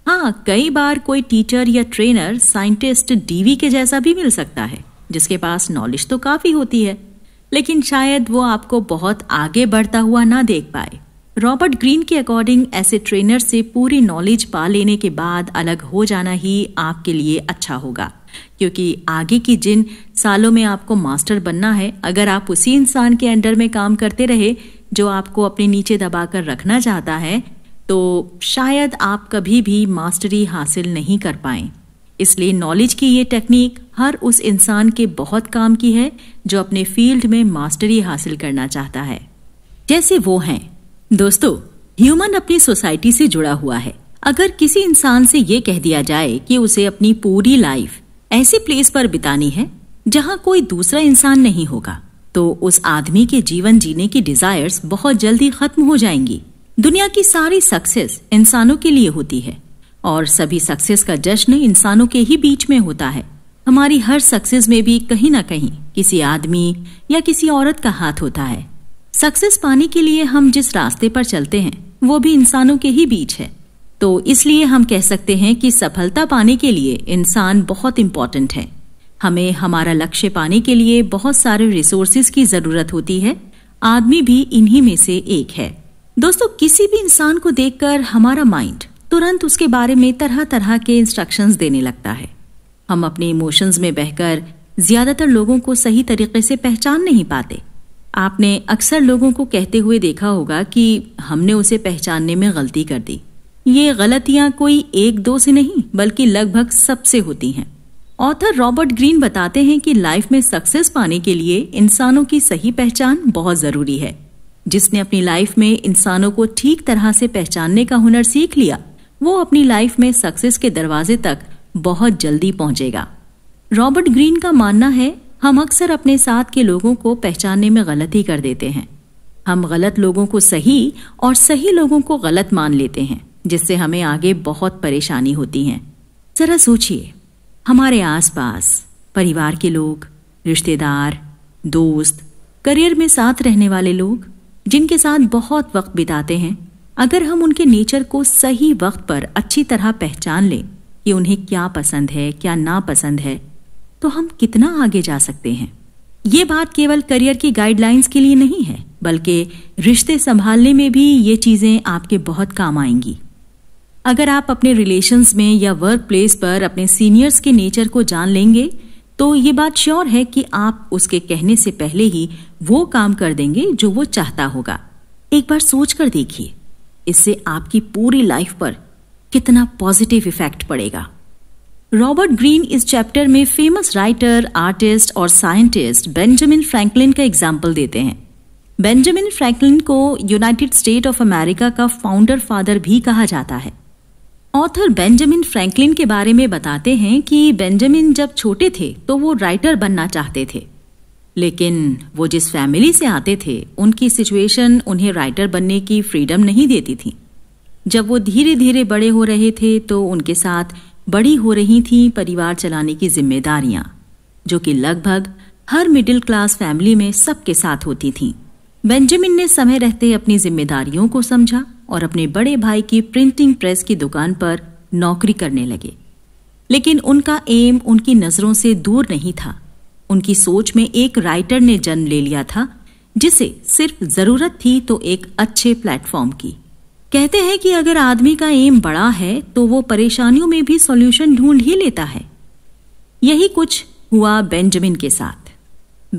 हाँ कई बार कोई टीचर या ट्रेनर साइंटिस्ट डीवी के जैसा भी मिल सकता है जिसके पास नॉलेज तो काफी होती है लेकिन शायद वो आपको बहुत आगे बढ़ता हुआ ना देख पाए रॉबर्ट ग्रीन के अकॉर्डिंग ऐसे ट्रेनर से पूरी नॉलेज पा लेने के बाद अलग हो जाना ही आपके लिए अच्छा होगा क्योंकि आगे की जिन सालों में आपको मास्टर बनना है अगर आप उसी इंसान के अंडर में काम करते रहे जो आपको अपने नीचे दबाकर रखना चाहता है तो शायद आप कभी भी मास्टरी हासिल नहीं कर पाए इसलिए नॉलेज की ये टेक्निक हर उस इंसान के बहुत काम की है जो अपने फील्ड में मास्टरी हासिल करना चाहता है जैसे वो हैं दोस्तों ह्यूमन अपनी सोसाइटी से जुड़ा हुआ है अगर किसी इंसान से ये कह दिया जाए कि उसे अपनी पूरी लाइफ ऐसे प्लेस पर बितानी है जहाँ कोई दूसरा इंसान नहीं होगा तो उस आदमी के जीवन जीने की डिजायर्स बहुत जल्दी खत्म हो जाएंगी दुनिया की सारी सक्सेस इंसानों के लिए होती है और सभी सक्सेस का जश्न इंसानों के ही बीच में होता है हमारी हर सक्सेस में भी कहीं ना कहीं किसी आदमी या किसी औरत का हाथ होता है सक्सेस पाने के लिए हम जिस रास्ते पर चलते हैं वो भी इंसानों के ही बीच है तो इसलिए हम कह सकते हैं कि सफलता पाने के लिए इंसान बहुत इंपॉर्टेंट है हमें हमारा लक्ष्य पाने के लिए बहुत सारे रिसोर्सेज की जरूरत होती है आदमी भी इन्हीं में से एक है दोस्तों किसी भी इंसान को देखकर हमारा माइंड तुरंत उसके बारे में तरह तरह के इंस्ट्रक्शंस देने लगता है हम अपने इमोशंस में बहकर ज्यादातर लोगों को सही तरीके से पहचान नहीं पाते आपने अक्सर लोगों को कहते हुए देखा होगा कि हमने उसे पहचानने में गलती कर दी ये गलतियां कोई एक दो से नहीं बल्कि लगभग सबसे होती हैं ऑथर रॉबर्ट ग्रीन बताते हैं कि लाइफ में सक्सेस पाने के लिए इंसानों की सही पहचान बहुत जरूरी है जिसने अपनी लाइफ में इंसानों को ठीक तरह से पहचानने का हुनर सीख लिया वो अपनी लाइफ में सक्सेस के दरवाजे तक बहुत जल्दी पहुंचेगा रॉबर्ट ग्रीन का मानना है हम अक्सर अपने साथ के लोगों को पहचानने में गलती कर देते हैं हम गलत लोगों को सही और सही लोगों को गलत मान लेते हैं जिससे हमें आगे बहुत परेशानी होती है जरा सोचिए हमारे आसपास परिवार के लोग रिश्तेदार दोस्त करियर में साथ रहने वाले लोग जिनके साथ बहुत वक्त बिताते हैं अगर हम उनके नेचर को सही वक्त पर अच्छी तरह पहचान लें कि उन्हें क्या पसंद है क्या ना पसंद है तो हम कितना आगे जा सकते हैं ये बात केवल करियर की गाइडलाइंस के लिए नहीं है बल्कि रिश्ते संभालने में भी ये चीजें आपके बहुत काम आएंगी अगर आप अपने रिलेशंस में या वर्क प्लेस पर अपने सीनियर्स के नेचर को जान लेंगे तो ये बात श्योर है कि आप उसके कहने से पहले ही वो काम कर देंगे जो वो चाहता होगा एक बार सोच कर देखिए इससे आपकी पूरी लाइफ पर कितना पॉजिटिव इफेक्ट पड़ेगा रॉबर्ट ग्रीन इस चैप्टर में फेमस राइटर आर्टिस्ट और साइंटिस्ट बेंजामिन फ्रैंकलिन का एग्जाम्पल देते हैं बेंजामिन फ्रैंकलिन को यूनाइटेड स्टेट ऑफ अमेरिका का फाउंडर फादर भी कहा जाता है ऑथर बेंजामिन फ्रैंकलिन के बारे में बताते हैं कि बेंजामिन जब छोटे थे तो वो राइटर बनना चाहते थे लेकिन वो जिस फैमिली से आते थे उनकी सिचुएशन उन्हें राइटर बनने की फ्रीडम नहीं देती थी जब वो धीरे धीरे बड़े हो रहे थे तो उनके साथ बड़ी हो रही थी परिवार चलाने की जिम्मेदारियां जो कि लगभग हर मिडिल क्लास फैमिली में सबके साथ होती थी बेंजामिन ने समय रहते अपनी जिम्मेदारियों को समझा और अपने बड़े भाई की प्रिंटिंग प्रेस की दुकान पर नौकरी करने लगे लेकिन उनका एम उनकी नजरों से दूर नहीं था उनकी सोच में एक राइटर ने जन्म ले लिया था जिसे सिर्फ जरूरत थी तो एक अच्छे प्लेटफॉर्म की कहते हैं कि अगर आदमी का एम बड़ा है तो वो परेशानियों में भी सॉल्यूशन ढूंढ ही लेता है यही कुछ हुआ बेंजामिन के साथ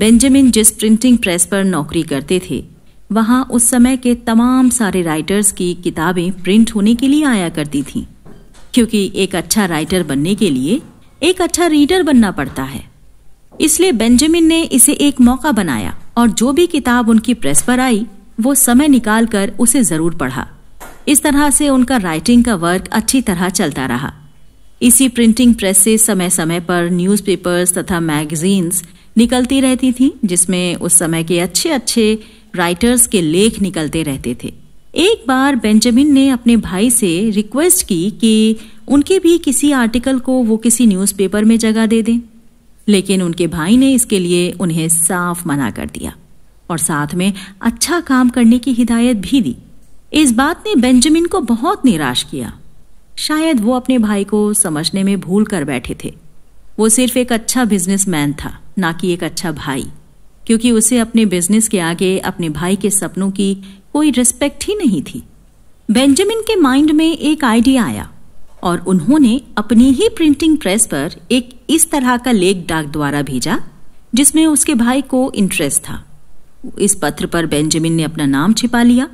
बेंजामिन जिस प्रिंटिंग प्रेस पर नौकरी करते थे वहां उस समय के तमाम सारे राइटर्स की किताबें प्रिंट होने के लिए आया करती थीं क्योंकि एक अच्छा राइटर बनने के लिए एक अच्छा रीडर बनना पड़ता है इसलिए बेंजामिन ने इसे एक मौका बनाया और जो भी किताब उनकी प्रेस पर आई वो समय निकालकर उसे जरूर पढ़ा इस तरह से उनका राइटिंग का वर्क अच्छी तरह चलता रहा इसी प्रिंटिंग प्रेस से समय समय पर न्यूज़पेपर्स तथा मैगजीन्स निकलती रहती थी जिसमें उस समय के अच्छे अच्छे राइटर्स के लेख निकलते रहते थे एक बार बेंजामिन ने अपने भाई से रिक्वेस्ट की कि उनके भी किसी आर्टिकल को वो किसी न्यूज़पेपर में जगह दे दें लेकिन उनके भाई ने इसके लिए उन्हें साफ मना कर दिया और साथ में अच्छा काम करने की हिदायत भी दी इस बात ने बेंजामिन को बहुत निराश किया शायद वो अपने भाई को समझने में भूल कर बैठे थे वो सिर्फ एक अच्छा बिजनेसमैन था ना कि एक अच्छा भाई क्योंकि उसे अपने बिजनेस के आगे अपने भाई के सपनों की कोई रिस्पेक्ट ही नहीं थी बेंजामिन के माइंड में एक आइडिया आया और उन्होंने अपनी ही प्रिंटिंग प्रेस पर एक इस तरह का लेख डाक द्वारा भेजा जिसमें उसके भाई को इंटरेस्ट था इस पत्र पर बेंजामिन ने अपना नाम छिपा लिया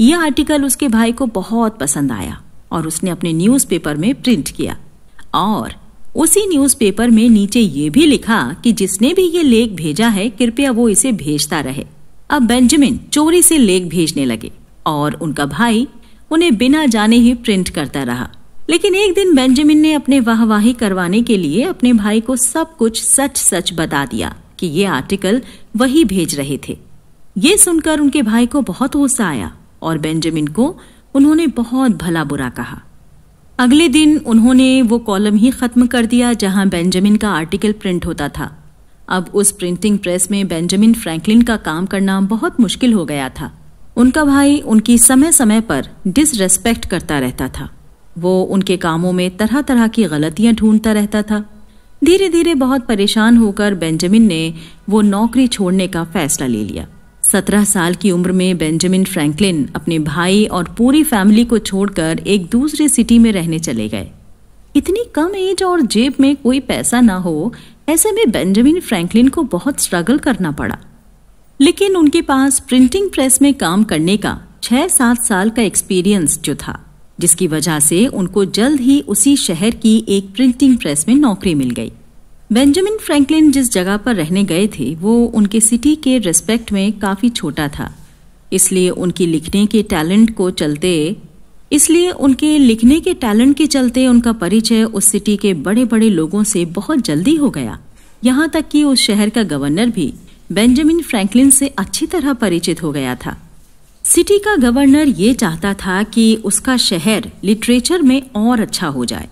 ये आर्टिकल उसके भाई को बहुत पसंद आया और उसने अपने न्यूज़पेपर में प्रिंट किया और उसी न्यूज़पेपर में नीचे ये भी लिखा कि जिसने भी ये लेख भेजा है कृपया वो इसे भेजता रहे अब बेंजामिन चोरी से लेख भेजने लगे और उनका भाई उन्हें बिना जाने ही प्रिंट करता रहा लेकिन एक दिन बेंजामिन ने अपने वाहवाही करवाने के लिए अपने भाई को सब कुछ सच सच बता दिया कि ये आर्टिकल वही भेज रहे थे ये सुनकर उनके भाई को बहुत गुस्सा आया और बेंजामिन को उन्होंने बहुत भला बुरा कहा अगले दिन उन्होंने वो कॉलम ही खत्म कर दिया जहां बेंजामिन का आर्टिकल प्रिंट होता था अब उस प्रिंटिंग प्रेस में बेंजामिन फ्रैंकलिन का काम करना बहुत मुश्किल हो गया था उनका भाई उनकी समय समय पर डिसरेस्पेक्ट करता रहता था वो उनके कामों में तरह तरह की गलतियां ढूंढता रहता था धीरे धीरे बहुत परेशान होकर बेंजामिन ने वो नौकरी छोड़ने का फैसला ले लिया सत्रह साल की उम्र में बेंजामिन फ्रैंकलिन अपने भाई और पूरी फैमिली को छोड़कर एक दूसरे सिटी में रहने चले गए इतनी कम एज और जेब में कोई पैसा ना हो ऐसे में बेंजामिन फ्रैंकलिन को बहुत स्ट्रगल करना पड़ा लेकिन उनके पास प्रिंटिंग प्रेस में काम करने का छह सात साल का एक्सपीरियंस जो था जिसकी वजह से उनको जल्द ही उसी शहर की एक प्रिंटिंग प्रेस में नौकरी मिल गई बेंजामिन फ्रैंकलिन जिस जगह पर रहने गए थे वो उनके सिटी के रिस्पेक्ट में काफ़ी छोटा था इसलिए उनकी लिखने के टैलेंट को चलते इसलिए उनके लिखने के टैलेंट के चलते उनका परिचय उस सिटी के बड़े बड़े लोगों से बहुत जल्दी हो गया यहाँ तक कि उस शहर का गवर्नर भी बेंजामिन फ्रैंकलिन से अच्छी तरह परिचित हो गया था सिटी का गवर्नर ये चाहता था कि उसका शहर लिटरेचर में और अच्छा हो जाए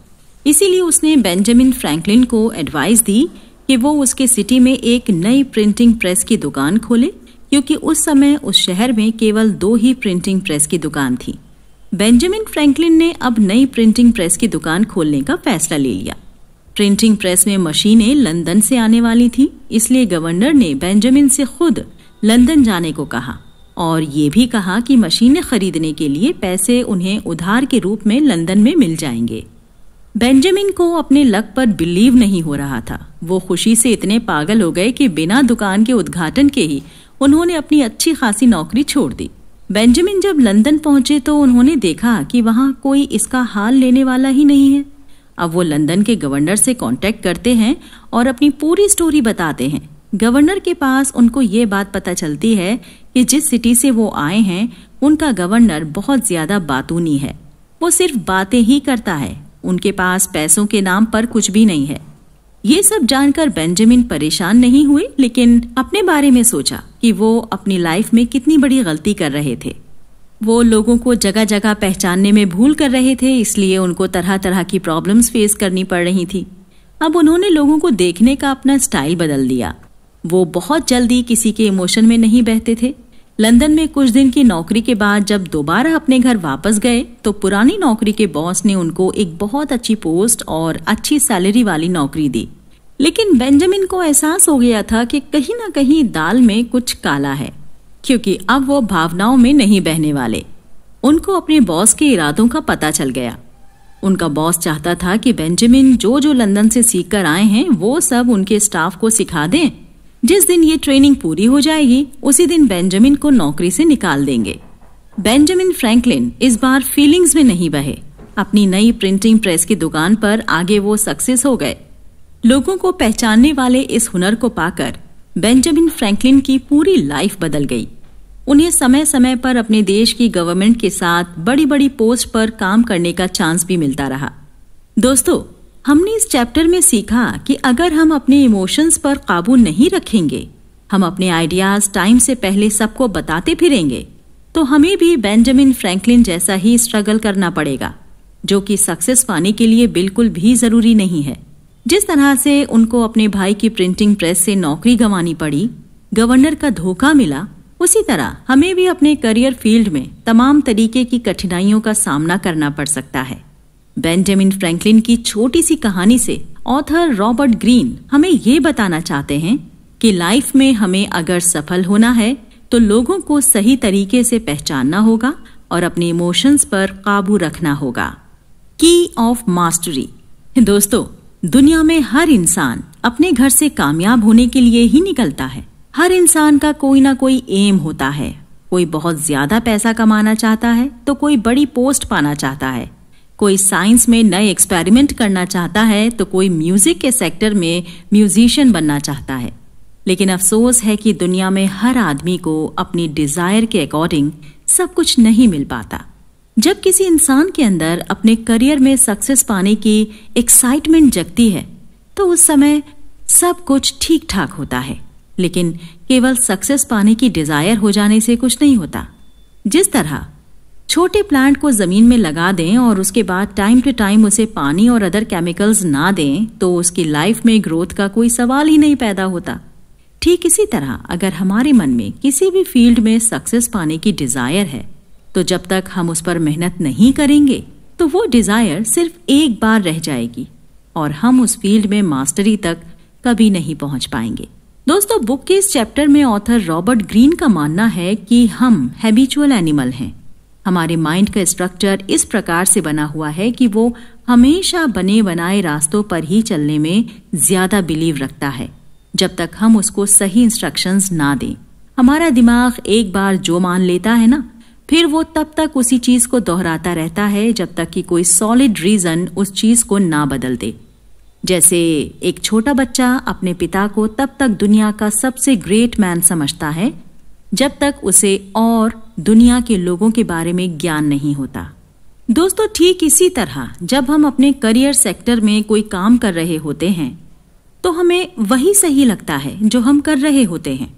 इसीलिए उसने बेंजामिन फ्रैंकलिन को एडवाइस दी कि वो उसके सिटी में एक नई प्रिंटिंग प्रेस की दुकान खोले क्योंकि उस समय उस शहर में केवल दो ही प्रिंटिंग प्रेस की दुकान थी बेंजामिन फ्रैंकलिन ने अब नई प्रिंटिंग प्रेस की दुकान खोलने का फैसला ले लिया प्रिंटिंग प्रेस में मशीनें लंदन से आने वाली थी इसलिए गवर्नर ने बेंजामिन से खुद लंदन जाने को कहा और ये भी कहा कि मशीनें खरीदने के लिए पैसे उन्हें उधार के रूप में लंदन में मिल जाएंगे बेंजामिन को अपने लक पर बिलीव नहीं हो रहा था वो खुशी से इतने पागल हो गए कि बिना दुकान के उद्घाटन के ही उन्होंने अपनी अच्छी खासी नौकरी छोड़ दी बेंजामिन जब लंदन पहुंचे तो उन्होंने देखा कि वहां कोई इसका हाल लेने वाला ही नहीं है अब वो लंदन के गवर्नर से कांटेक्ट करते हैं और अपनी पूरी स्टोरी बताते हैं गवर्नर के पास उनको ये बात पता चलती है कि जिस सिटी से वो आए हैं उनका गवर्नर बहुत ज्यादा बातूनी है वो सिर्फ बातें ही करता है उनके पास पैसों के नाम पर कुछ भी नहीं है ये सब जानकर बेंजामिन परेशान नहीं हुए लेकिन अपने बारे में सोचा कि वो अपनी लाइफ में कितनी बड़ी गलती कर रहे थे वो लोगों को जगह जगह पहचानने में भूल कर रहे थे इसलिए उनको तरह तरह की प्रॉब्लम्स फेस करनी पड़ रही थी अब उन्होंने लोगों को देखने का अपना स्टाइल बदल दिया वो बहुत जल्दी किसी के इमोशन में नहीं बहते थे लंदन में कुछ दिन की नौकरी के बाद जब दोबारा अपने घर वापस गए तो पुरानी नौकरी के बॉस ने उनको एक बहुत अच्छी पोस्ट और अच्छी सैलरी वाली नौकरी दी लेकिन बेंजामिन को एहसास हो गया था कि कहीं ना कहीं दाल में कुछ काला है क्योंकि अब वो भावनाओं में नहीं बहने वाले उनको अपने बॉस के इरादों का पता चल गया उनका बॉस चाहता था कि बेंजामिन जो जो लंदन से सीख कर आए हैं वो सब उनके स्टाफ को सिखा दें जिस दिन ये ट्रेनिंग पूरी हो जाएगी उसी दिन बेंजामिन को नौकरी से निकाल देंगे बेंजामिन फ्रैंकलिन इस बार फीलिंग्स में नहीं बहे अपनी नई प्रिंटिंग प्रेस की दुकान पर आगे वो सक्सेस हो गए लोगों को पहचानने वाले इस हुनर को पाकर बेंजामिन फ्रैंकलिन की पूरी लाइफ बदल गई उन्हें समय समय पर अपने देश की गवर्नमेंट के साथ बड़ी बड़ी पोस्ट पर काम करने का चांस भी मिलता रहा दोस्तों हमने इस चैप्टर में सीखा कि अगर हम अपने इमोशंस पर काबू नहीं रखेंगे हम अपने आइडियाज टाइम से पहले सबको बताते फिरेंगे तो हमें भी बेंजामिन फ्रैंकलिन जैसा ही स्ट्रगल करना पड़ेगा जो कि सक्सेस पाने के लिए बिल्कुल भी जरूरी नहीं है जिस तरह से उनको अपने भाई की प्रिंटिंग प्रेस से नौकरी गंवानी पड़ी गवर्नर का धोखा मिला उसी तरह हमें भी अपने करियर फील्ड में तमाम तरीके की कठिनाइयों का सामना करना पड़ सकता है बेंजामिन फ्रैंकलिन की छोटी सी कहानी से ऑथर रॉबर्ट ग्रीन हमें ये बताना चाहते हैं कि लाइफ में हमें अगर सफल होना है तो लोगों को सही तरीके से पहचानना होगा और अपने इमोशंस पर काबू रखना होगा की ऑफ मास्टरी दोस्तों दुनिया में हर इंसान अपने घर से कामयाब होने के लिए ही निकलता है हर इंसान का कोई ना कोई एम होता है कोई बहुत ज्यादा पैसा कमाना चाहता है तो कोई बड़ी पोस्ट पाना चाहता है कोई साइंस में नए एक्सपेरिमेंट करना चाहता है तो कोई म्यूजिक के सेक्टर में म्यूजिशियन बनना चाहता है लेकिन अफसोस है कि दुनिया में हर आदमी को अपनी डिजायर के अकॉर्डिंग सब कुछ नहीं मिल पाता जब किसी इंसान के अंदर अपने करियर में सक्सेस पाने की एक्साइटमेंट जगती है तो उस समय सब कुछ ठीक ठाक होता है लेकिन केवल सक्सेस पाने की डिजायर हो जाने से कुछ नहीं होता जिस तरह छोटे प्लांट को ज़मीन में लगा दें और उसके बाद टाइम टू टाइम उसे पानी और अदर केमिकल्स ना दें तो उसकी लाइफ में ग्रोथ का कोई सवाल ही नहीं पैदा होता ठीक इसी तरह अगर हमारे मन में किसी भी फील्ड में सक्सेस पाने की डिज़ायर है तो जब तक हम उस पर मेहनत नहीं करेंगे तो वो डिज़ायर सिर्फ एक बार रह जाएगी और हम उस फील्ड में मास्टरी तक कभी नहीं पहुंच पाएंगे दोस्तों बुक के इस चैप्टर में ऑथर रॉबर्ट ग्रीन का मानना है कि हम हैबिचुअल एनिमल हैं हमारे माइंड का स्ट्रक्चर इस प्रकार से बना हुआ है कि वो हमेशा बने बनाए रास्तों पर ही चलने में ज्यादा बिलीव रखता है जब तक हम उसको सही इंस्ट्रक्शंस ना दें हमारा दिमाग एक बार जो मान लेता है ना फिर वो तब तक उसी चीज को दोहराता रहता है जब तक कि कोई सॉलिड रीजन उस चीज को ना बदल दे जैसे एक छोटा बच्चा अपने पिता को तब तक दुनिया का सबसे ग्रेट मैन समझता है जब तक उसे और दुनिया के लोगों के बारे में ज्ञान नहीं होता दोस्तों ठीक इसी तरह जब हम अपने करियर सेक्टर में कोई काम कर रहे होते हैं तो हमें वही सही लगता है जो हम कर रहे होते हैं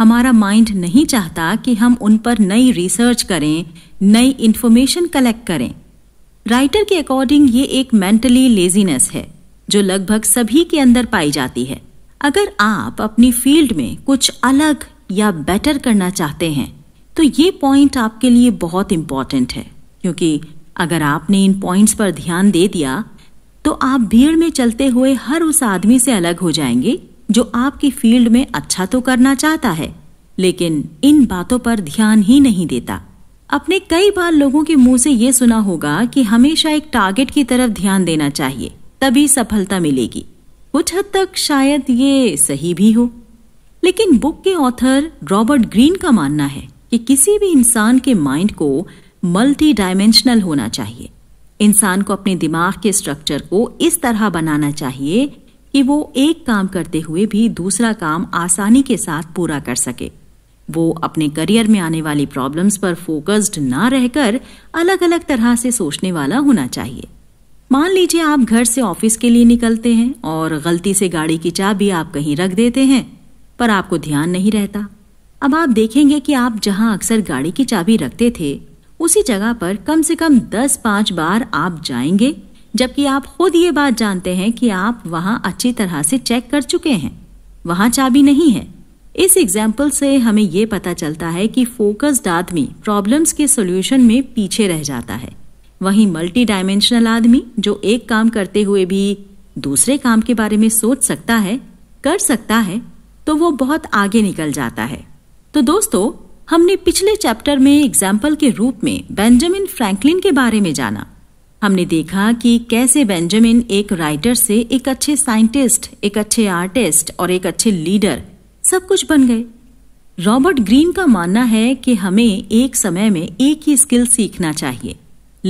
हमारा माइंड नहीं चाहता कि हम उन पर नई रिसर्च करें नई इंफॉर्मेशन कलेक्ट करें राइटर के अकॉर्डिंग ये एक मेंटली लेजीनेस है जो लगभग सभी के अंदर पाई जाती है अगर आप अपनी फील्ड में कुछ अलग या बेटर करना चाहते हैं तो ये पॉइंट आपके लिए बहुत इम्पॉर्टेंट है क्योंकि अगर आपने इन पॉइंट्स पर ध्यान दे दिया तो आप भीड़ में चलते हुए हर उस आदमी से अलग हो जाएंगे जो आपकी फील्ड में अच्छा तो करना चाहता है लेकिन इन बातों पर ध्यान ही नहीं देता अपने कई बार लोगों के मुंह से ये सुना होगा कि हमेशा एक टारगेट की तरफ ध्यान देना चाहिए तभी सफलता मिलेगी कुछ हद तक शायद ये सही भी हो लेकिन बुक के ऑथर रॉबर्ट ग्रीन का मानना है कि किसी भी इंसान के माइंड को मल्टी डायमेंशनल होना चाहिए इंसान को अपने दिमाग के स्ट्रक्चर को इस तरह बनाना चाहिए कि वो एक काम करते हुए भी दूसरा काम आसानी के साथ पूरा कर सके वो अपने करियर में आने वाली प्रॉब्लम्स पर फोकस्ड ना रहकर अलग अलग तरह से सोचने वाला होना चाहिए मान लीजिए आप घर से ऑफिस के लिए निकलते हैं और गलती से गाड़ी की चाबी आप कहीं रख देते हैं पर आपको ध्यान नहीं रहता अब आप देखेंगे कि आप जहां अक्सर गाड़ी की चाबी रखते थे उसी जगह पर कम से कम दस पाँच बार आप जाएंगे जबकि आप खुद ये बात जानते हैं कि आप वहां अच्छी तरह से चेक कर चुके हैं वहां चाबी नहीं है इस एग्जाम्पल से हमें ये पता चलता है कि फोकस्ड आदमी प्रॉब्लम्स के सोल्यूशन में पीछे रह जाता है वहीं मल्टी डायमेंशनल आदमी जो एक काम करते हुए भी दूसरे काम के बारे में सोच सकता है कर सकता है तो वो बहुत आगे निकल जाता है तो दोस्तों हमने पिछले चैप्टर में एग्जाम्पल के रूप में बेंजामिन फ्रैंकलिन के बारे में जाना हमने देखा कि कैसे बेंजामिन एक राइटर से एक अच्छे साइंटिस्ट एक अच्छे आर्टिस्ट और एक अच्छे लीडर सब कुछ बन गए रॉबर्ट ग्रीन का मानना है कि हमें एक समय में एक ही स्किल सीखना चाहिए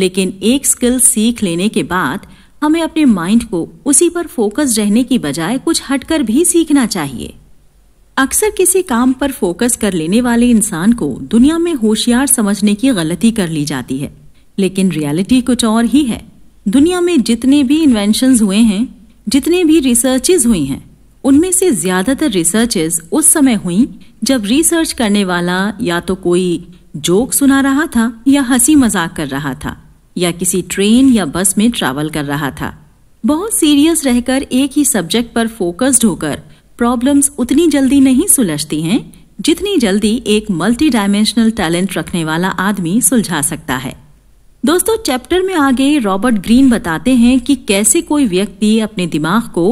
लेकिन एक स्किल सीख लेने के बाद हमें अपने माइंड को उसी पर फोकस रहने की बजाय कुछ हटकर भी सीखना चाहिए अक्सर किसी काम पर फोकस कर लेने वाले इंसान को दुनिया में होशियार समझने की गलती कर ली जाती है लेकिन रियलिटी कुछ और ही है दुनिया में जितने भी इन्वेंशन हुए हैं जितने भी रिसर्चेज हुई हैं उनमें से ज्यादातर रिसर्चेज उस समय हुई जब रिसर्च करने वाला या तो कोई जोक सुना रहा था या हंसी मजाक कर रहा था या किसी ट्रेन या बस में ट्रैवल कर रहा था बहुत सीरियस रहकर एक ही सब्जेक्ट पर फोकस्ड होकर प्रॉब्लम्स उतनी जल्दी नहीं सुलझती हैं जितनी जल्दी एक मल्टी डायमेंशनल टैलेंट रखने वाला आदमी सुलझा सकता है दोस्तों चैप्टर में आगे रॉबर्ट ग्रीन बताते हैं कि कैसे कोई व्यक्ति अपने दिमाग को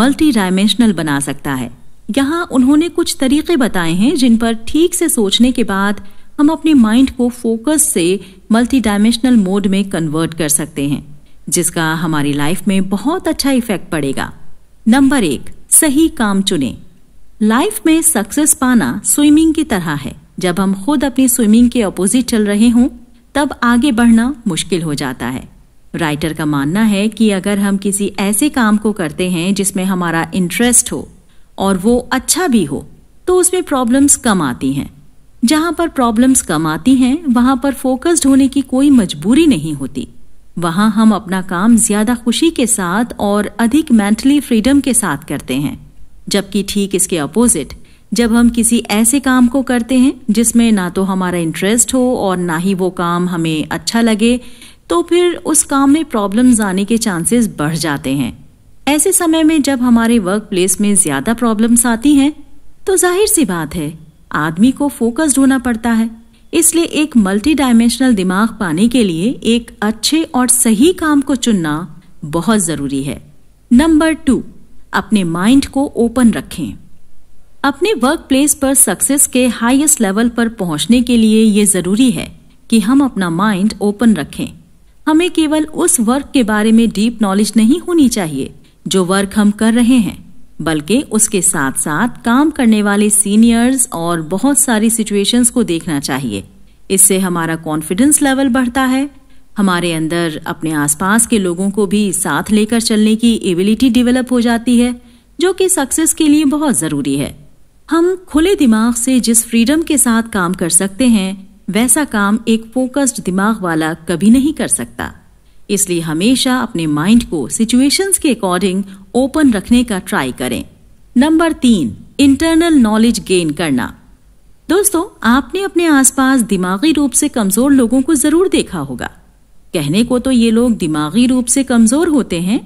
मल्टी डायमेंशनल बना सकता है यहाँ उन्होंने कुछ तरीके बताए हैं जिन पर ठीक से सोचने के बाद हम अपने माइंड को फोकस से मल्टी डायमेंशनल मोड में कन्वर्ट कर सकते हैं जिसका हमारी लाइफ में बहुत अच्छा इफेक्ट पड़ेगा नंबर एक सही काम चुने लाइफ में सक्सेस पाना स्विमिंग की तरह है जब हम खुद अपनी स्विमिंग के अपोजिट चल रहे हों तब आगे बढ़ना मुश्किल हो जाता है राइटर का मानना है कि अगर हम किसी ऐसे काम को करते हैं जिसमें हमारा इंटरेस्ट हो और वो अच्छा भी हो तो उसमें प्रॉब्लम्स कम आती हैं जहां पर प्रॉब्लम्स कम आती हैं वहां पर फोकस्ड होने की कोई मजबूरी नहीं होती वहाँ हम अपना काम ज्यादा खुशी के साथ और अधिक मेंटली फ्रीडम के साथ करते हैं जबकि ठीक इसके अपोजिट जब हम किसी ऐसे काम को करते हैं जिसमें ना तो हमारा इंटरेस्ट हो और ना ही वो काम हमें अच्छा लगे तो फिर उस काम में प्रॉब्लम्स आने के चांसेस बढ़ जाते हैं ऐसे समय में जब हमारे वर्क प्लेस में ज्यादा प्रॉब्लम्स आती हैं तो जाहिर सी बात है आदमी को फोकस्ड होना पड़ता है इसलिए एक मल्टी डायमेंशनल दिमाग पाने के लिए एक अच्छे और सही काम को चुनना बहुत जरूरी है नंबर टू अपने माइंड को ओपन रखें अपने वर्क प्लेस पर सक्सेस के हाईएस्ट लेवल पर पहुंचने के लिए ये जरूरी है कि हम अपना माइंड ओपन रखें हमें केवल उस वर्क के बारे में डीप नॉलेज नहीं होनी चाहिए जो वर्क हम कर रहे हैं बल्कि उसके साथ साथ काम करने वाले सीनियर्स और बहुत सारी सिचुएशंस को देखना चाहिए इससे हमारा कॉन्फिडेंस लेवल बढ़ता है हमारे अंदर अपने आसपास के लोगों को भी साथ लेकर चलने की एबिलिटी डेवलप हो जाती है जो कि सक्सेस के लिए बहुत ज़रूरी है हम खुले दिमाग से जिस फ्रीडम के साथ काम कर सकते हैं वैसा काम एक फोकस्ड दिमाग वाला कभी नहीं कर सकता इसलिए हमेशा अपने माइंड को सिचुएशंस के अकॉर्डिंग ओपन रखने का ट्राई करें नंबर तीन इंटरनल नॉलेज गेन करना दोस्तों आपने अपने आसपास दिमागी रूप से कमजोर लोगों को जरूर देखा होगा कहने को तो ये लोग दिमागी रूप से कमजोर होते हैं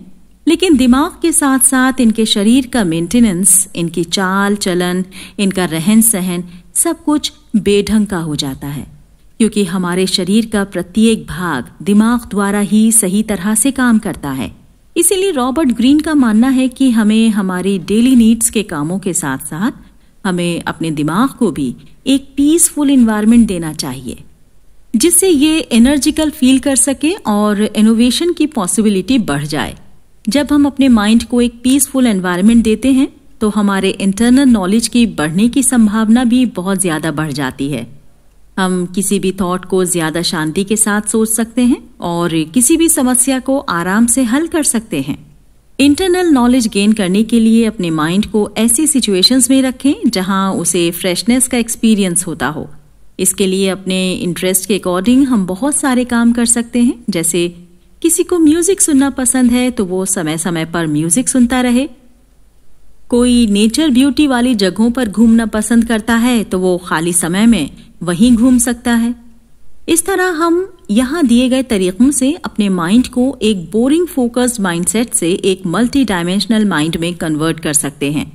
लेकिन दिमाग के साथ साथ इनके शरीर का मेंटेनेंस इनकी चाल चलन इनका रहन सहन सब कुछ बेढंग का हो जाता है क्योंकि हमारे शरीर का प्रत्येक भाग दिमाग द्वारा ही सही तरह से काम करता है इसीलिए रॉबर्ट ग्रीन का मानना है कि हमें हमारी डेली नीड्स के कामों के साथ साथ हमें अपने दिमाग को भी एक पीसफुल इन्वायरमेंट देना चाहिए जिससे ये एनर्जिकल फील कर सके और इनोवेशन की पॉसिबिलिटी बढ़ जाए जब हम अपने माइंड को एक पीसफुल एनवायरमेंट देते हैं तो हमारे इंटरनल नॉलेज की बढ़ने की संभावना भी बहुत ज्यादा बढ़ जाती है हम किसी भी थॉट को ज्यादा शांति के साथ सोच सकते हैं और किसी भी समस्या को आराम से हल कर सकते हैं इंटरनल नॉलेज गेन करने के लिए अपने माइंड को ऐसी सिचुएशंस में रखें जहां उसे फ्रेशनेस का एक्सपीरियंस होता हो इसके लिए अपने इंटरेस्ट के अकॉर्डिंग हम बहुत सारे काम कर सकते हैं जैसे किसी को म्यूजिक सुनना पसंद है तो वो समय समय पर म्यूजिक सुनता रहे कोई नेचर ब्यूटी वाली जगहों पर घूमना पसंद करता है तो वो खाली समय में वहीं घूम सकता है इस तरह हम यहाँ दिए गए तरीकों से अपने माइंड को एक बोरिंग फोकस्ड माइंडसेट से एक मल्टी डायमेंशनल माइंड में कन्वर्ट कर सकते हैं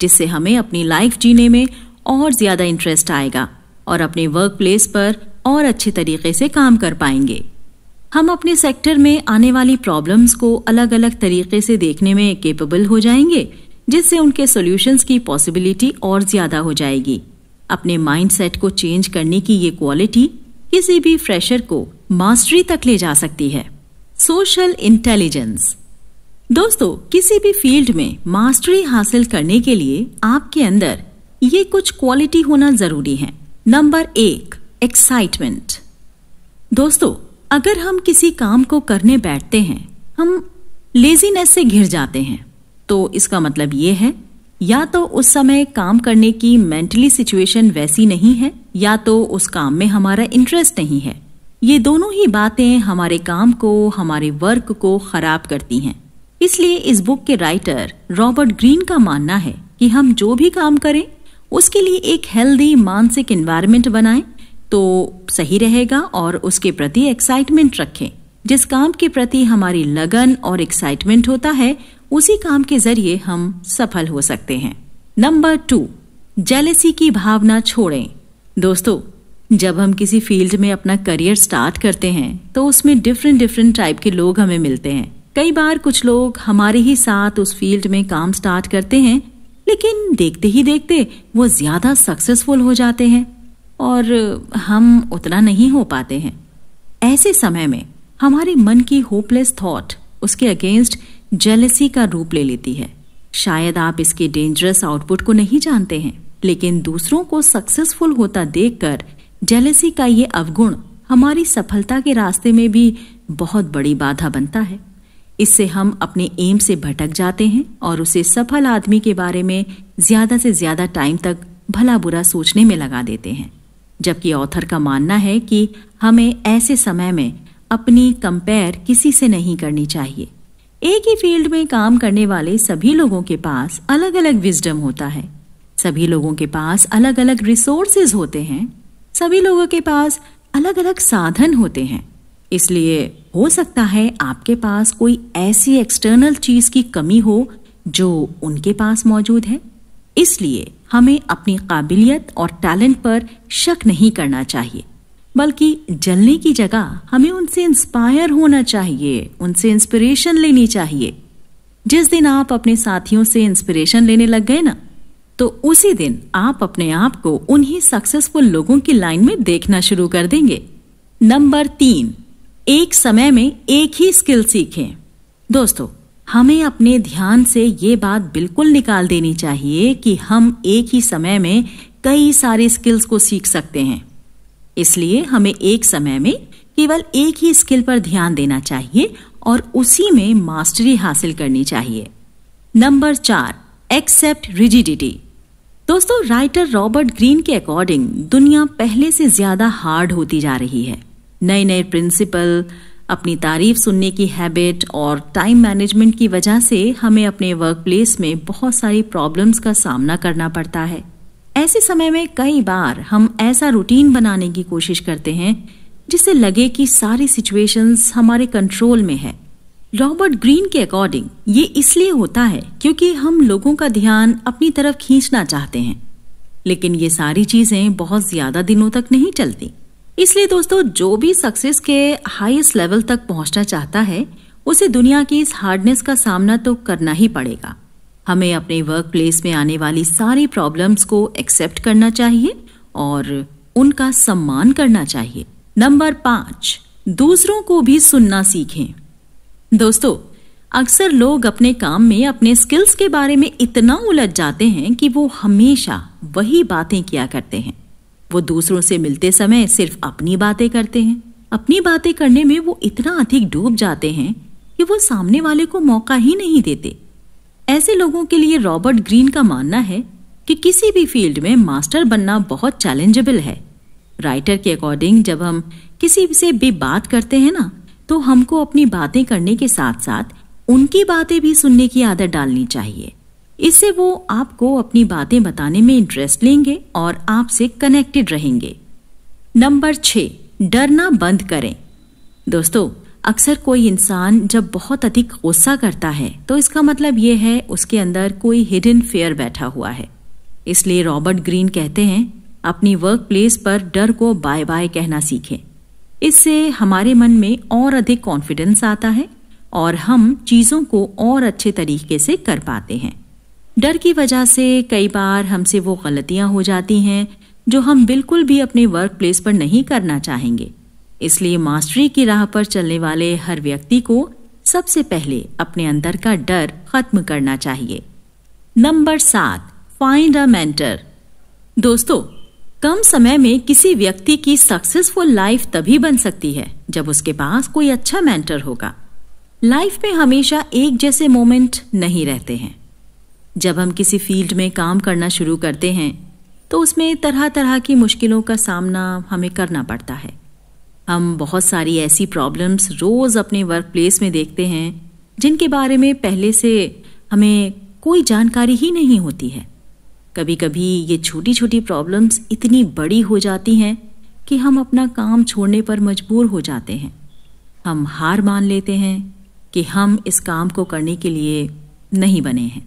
जिससे हमें अपनी लाइफ जीने में और ज्यादा इंटरेस्ट आएगा और अपने वर्क प्लेस पर और अच्छे तरीके से काम कर पाएंगे हम अपने सेक्टर में आने वाली प्रॉब्लम्स को अलग अलग तरीके से देखने में केपेबल हो जाएंगे जिससे उनके सॉल्यूशंस की पॉसिबिलिटी और ज्यादा हो जाएगी अपने माइंडसेट को चेंज करने की ये क्वालिटी किसी भी फ्रेशर को मास्टरी तक ले जा सकती है सोशल इंटेलिजेंस दोस्तों किसी भी फील्ड में मास्टरी हासिल करने के लिए आपके अंदर ये कुछ क्वालिटी होना जरूरी है नंबर एक एक्साइटमेंट दोस्तों अगर हम किसी काम को करने बैठते हैं हम लेजीनेस से घिर जाते हैं तो इसका मतलब ये है या तो उस समय काम करने की मेंटली सिचुएशन वैसी नहीं है या तो उस काम में हमारा इंटरेस्ट नहीं है ये दोनों ही बातें हमारे काम को हमारे वर्क को खराब करती हैं इसलिए इस बुक के राइटर रॉबर्ट ग्रीन का मानना है कि हम जो भी काम करें उसके लिए एक हेल्दी मानसिक इन्वायरमेंट बनाएं तो सही रहेगा और उसके प्रति एक्साइटमेंट रखें जिस काम के प्रति हमारी लगन और एक्साइटमेंट होता है उसी काम के जरिए हम सफल हो सकते हैं नंबर टू जेलेसी की भावना छोड़ें दोस्तों जब हम किसी फील्ड में अपना करियर स्टार्ट करते हैं तो उसमें डिफरेंट डिफरेंट टाइप के लोग हमें मिलते हैं कई बार कुछ लोग हमारे ही साथ उस फील्ड में काम स्टार्ट करते हैं लेकिन देखते ही देखते वो ज्यादा सक्सेसफुल हो जाते हैं और हम उतना नहीं हो पाते हैं ऐसे समय में हमारे मन की होपलेस थॉट उसके अगेंस्ट जेलेसी का रूप ले लेती है शायद आप इसके डेंजरस आउटपुट को नहीं जानते हैं लेकिन दूसरों को सक्सेसफुल होता देखकर जेलेसी का ये अवगुण हमारी सफलता के रास्ते में भी बहुत बड़ी बाधा बनता है इससे हम अपने एम से भटक जाते हैं और उसे सफल आदमी के बारे में ज्यादा से ज्यादा टाइम तक भला बुरा सोचने में लगा देते हैं जबकि ऑथर का मानना है कि हमें ऐसे समय में अपनी कंपेयर किसी से नहीं करनी चाहिए एक ही फील्ड में काम करने वाले सभी लोगों के पास अलग अलग विजडम होता है सभी लोगों के पास अलग अलग रिसोर्सेज होते हैं सभी लोगों के पास अलग अलग साधन होते हैं इसलिए हो सकता है आपके पास कोई ऐसी एक्सटर्नल चीज की कमी हो जो उनके पास मौजूद है इसलिए हमें अपनी काबिलियत और टैलेंट पर शक नहीं करना चाहिए बल्कि जलने की जगह हमें उनसे इंस्पायर होना चाहिए उनसे इंस्पिरेशन लेनी चाहिए जिस दिन आप अपने साथियों से इंस्पिरेशन लेने लग गए ना तो उसी दिन आप अपने आप को उन्हीं सक्सेसफुल लोगों की लाइन में देखना शुरू कर देंगे नंबर तीन एक समय में एक ही स्किल सीखें दोस्तों हमें अपने ध्यान से ये बात बिल्कुल निकाल देनी चाहिए कि हम एक ही समय में कई सारी स्किल्स को सीख सकते हैं इसलिए हमें एक समय में केवल एक ही स्किल पर ध्यान देना चाहिए और उसी में मास्टरी हासिल करनी चाहिए नंबर चार एक्सेप्ट रिजिडिटी दोस्तों राइटर रॉबर्ट ग्रीन के अकॉर्डिंग दुनिया पहले से ज्यादा हार्ड होती जा रही है नए नए प्रिंसिपल अपनी तारीफ सुनने की हैबिट और टाइम मैनेजमेंट की वजह से हमें अपने वर्क प्लेस में बहुत सारी प्रॉब्लम्स का सामना करना पड़ता है ऐसे समय में कई बार हम ऐसा रूटीन बनाने की कोशिश करते हैं जिससे लगे कि सारी सिचुएशंस हमारे कंट्रोल में है रॉबर्ट ग्रीन के अकॉर्डिंग ये इसलिए होता है क्योंकि हम लोगों का ध्यान अपनी तरफ खींचना चाहते हैं लेकिन ये सारी चीजें बहुत ज्यादा दिनों तक नहीं चलती इसलिए दोस्तों जो भी सक्सेस के हाईएस्ट लेवल तक पहुंचना चाहता है उसे दुनिया की इस हार्डनेस का सामना तो करना ही पड़ेगा हमें अपने वर्क प्लेस में आने वाली सारी प्रॉब्लम्स को एक्सेप्ट करना चाहिए और उनका सम्मान करना चाहिए नंबर पांच दूसरों को भी सुनना सीखें दोस्तों अक्सर लोग अपने काम में अपने स्किल्स के बारे में इतना उलझ जाते हैं कि वो हमेशा वही बातें किया करते हैं वो दूसरों से मिलते समय सिर्फ अपनी बातें करते हैं अपनी बातें करने में वो इतना अधिक डूब जाते हैं कि वो सामने वाले को मौका ही नहीं देते ऐसे लोगों के लिए रॉबर्ट ग्रीन का मानना है कि किसी भी फील्ड में मास्टर बनना बहुत चैलेंजेबल है राइटर के अकॉर्डिंग जब हम किसी से भी बात करते हैं ना तो हमको अपनी बातें करने के साथ साथ उनकी बातें भी सुनने की आदत डालनी चाहिए इससे वो आपको अपनी बातें बताने में इंटरेस्ट लेंगे और आपसे कनेक्टेड रहेंगे नंबर छ डरना बंद करें दोस्तों अक्सर कोई इंसान जब बहुत अधिक गुस्सा करता है तो इसका मतलब ये है उसके अंदर कोई हिडन फेयर बैठा हुआ है इसलिए रॉबर्ट ग्रीन कहते हैं अपनी वर्क प्लेस पर डर को बाय बाय कहना सीखें इससे हमारे मन में और अधिक कॉन्फिडेंस आता है और हम चीजों को और अच्छे तरीके से कर पाते हैं डर की वजह से कई बार हमसे वो गलतियां हो जाती हैं जो हम बिल्कुल भी अपने वर्क प्लेस पर नहीं करना चाहेंगे इसलिए मास्टरी की राह पर चलने वाले हर व्यक्ति को सबसे पहले अपने अंदर का डर खत्म करना चाहिए नंबर सात फाइंड अ मेंटर दोस्तों कम समय में किसी व्यक्ति की सक्सेसफुल लाइफ तभी बन सकती है जब उसके पास कोई अच्छा मेंटर होगा लाइफ में हमेशा एक जैसे मोमेंट नहीं रहते हैं जब हम किसी फील्ड में काम करना शुरू करते हैं तो उसमें तरह तरह की मुश्किलों का सामना हमें करना पड़ता है हम बहुत सारी ऐसी प्रॉब्लम्स रोज़ अपने वर्क प्लेस में देखते हैं जिनके बारे में पहले से हमें कोई जानकारी ही नहीं होती है कभी कभी ये छोटी छोटी प्रॉब्लम्स इतनी बड़ी हो जाती हैं कि हम अपना काम छोड़ने पर मजबूर हो जाते हैं हम हार मान लेते हैं कि हम इस काम को करने के लिए नहीं बने हैं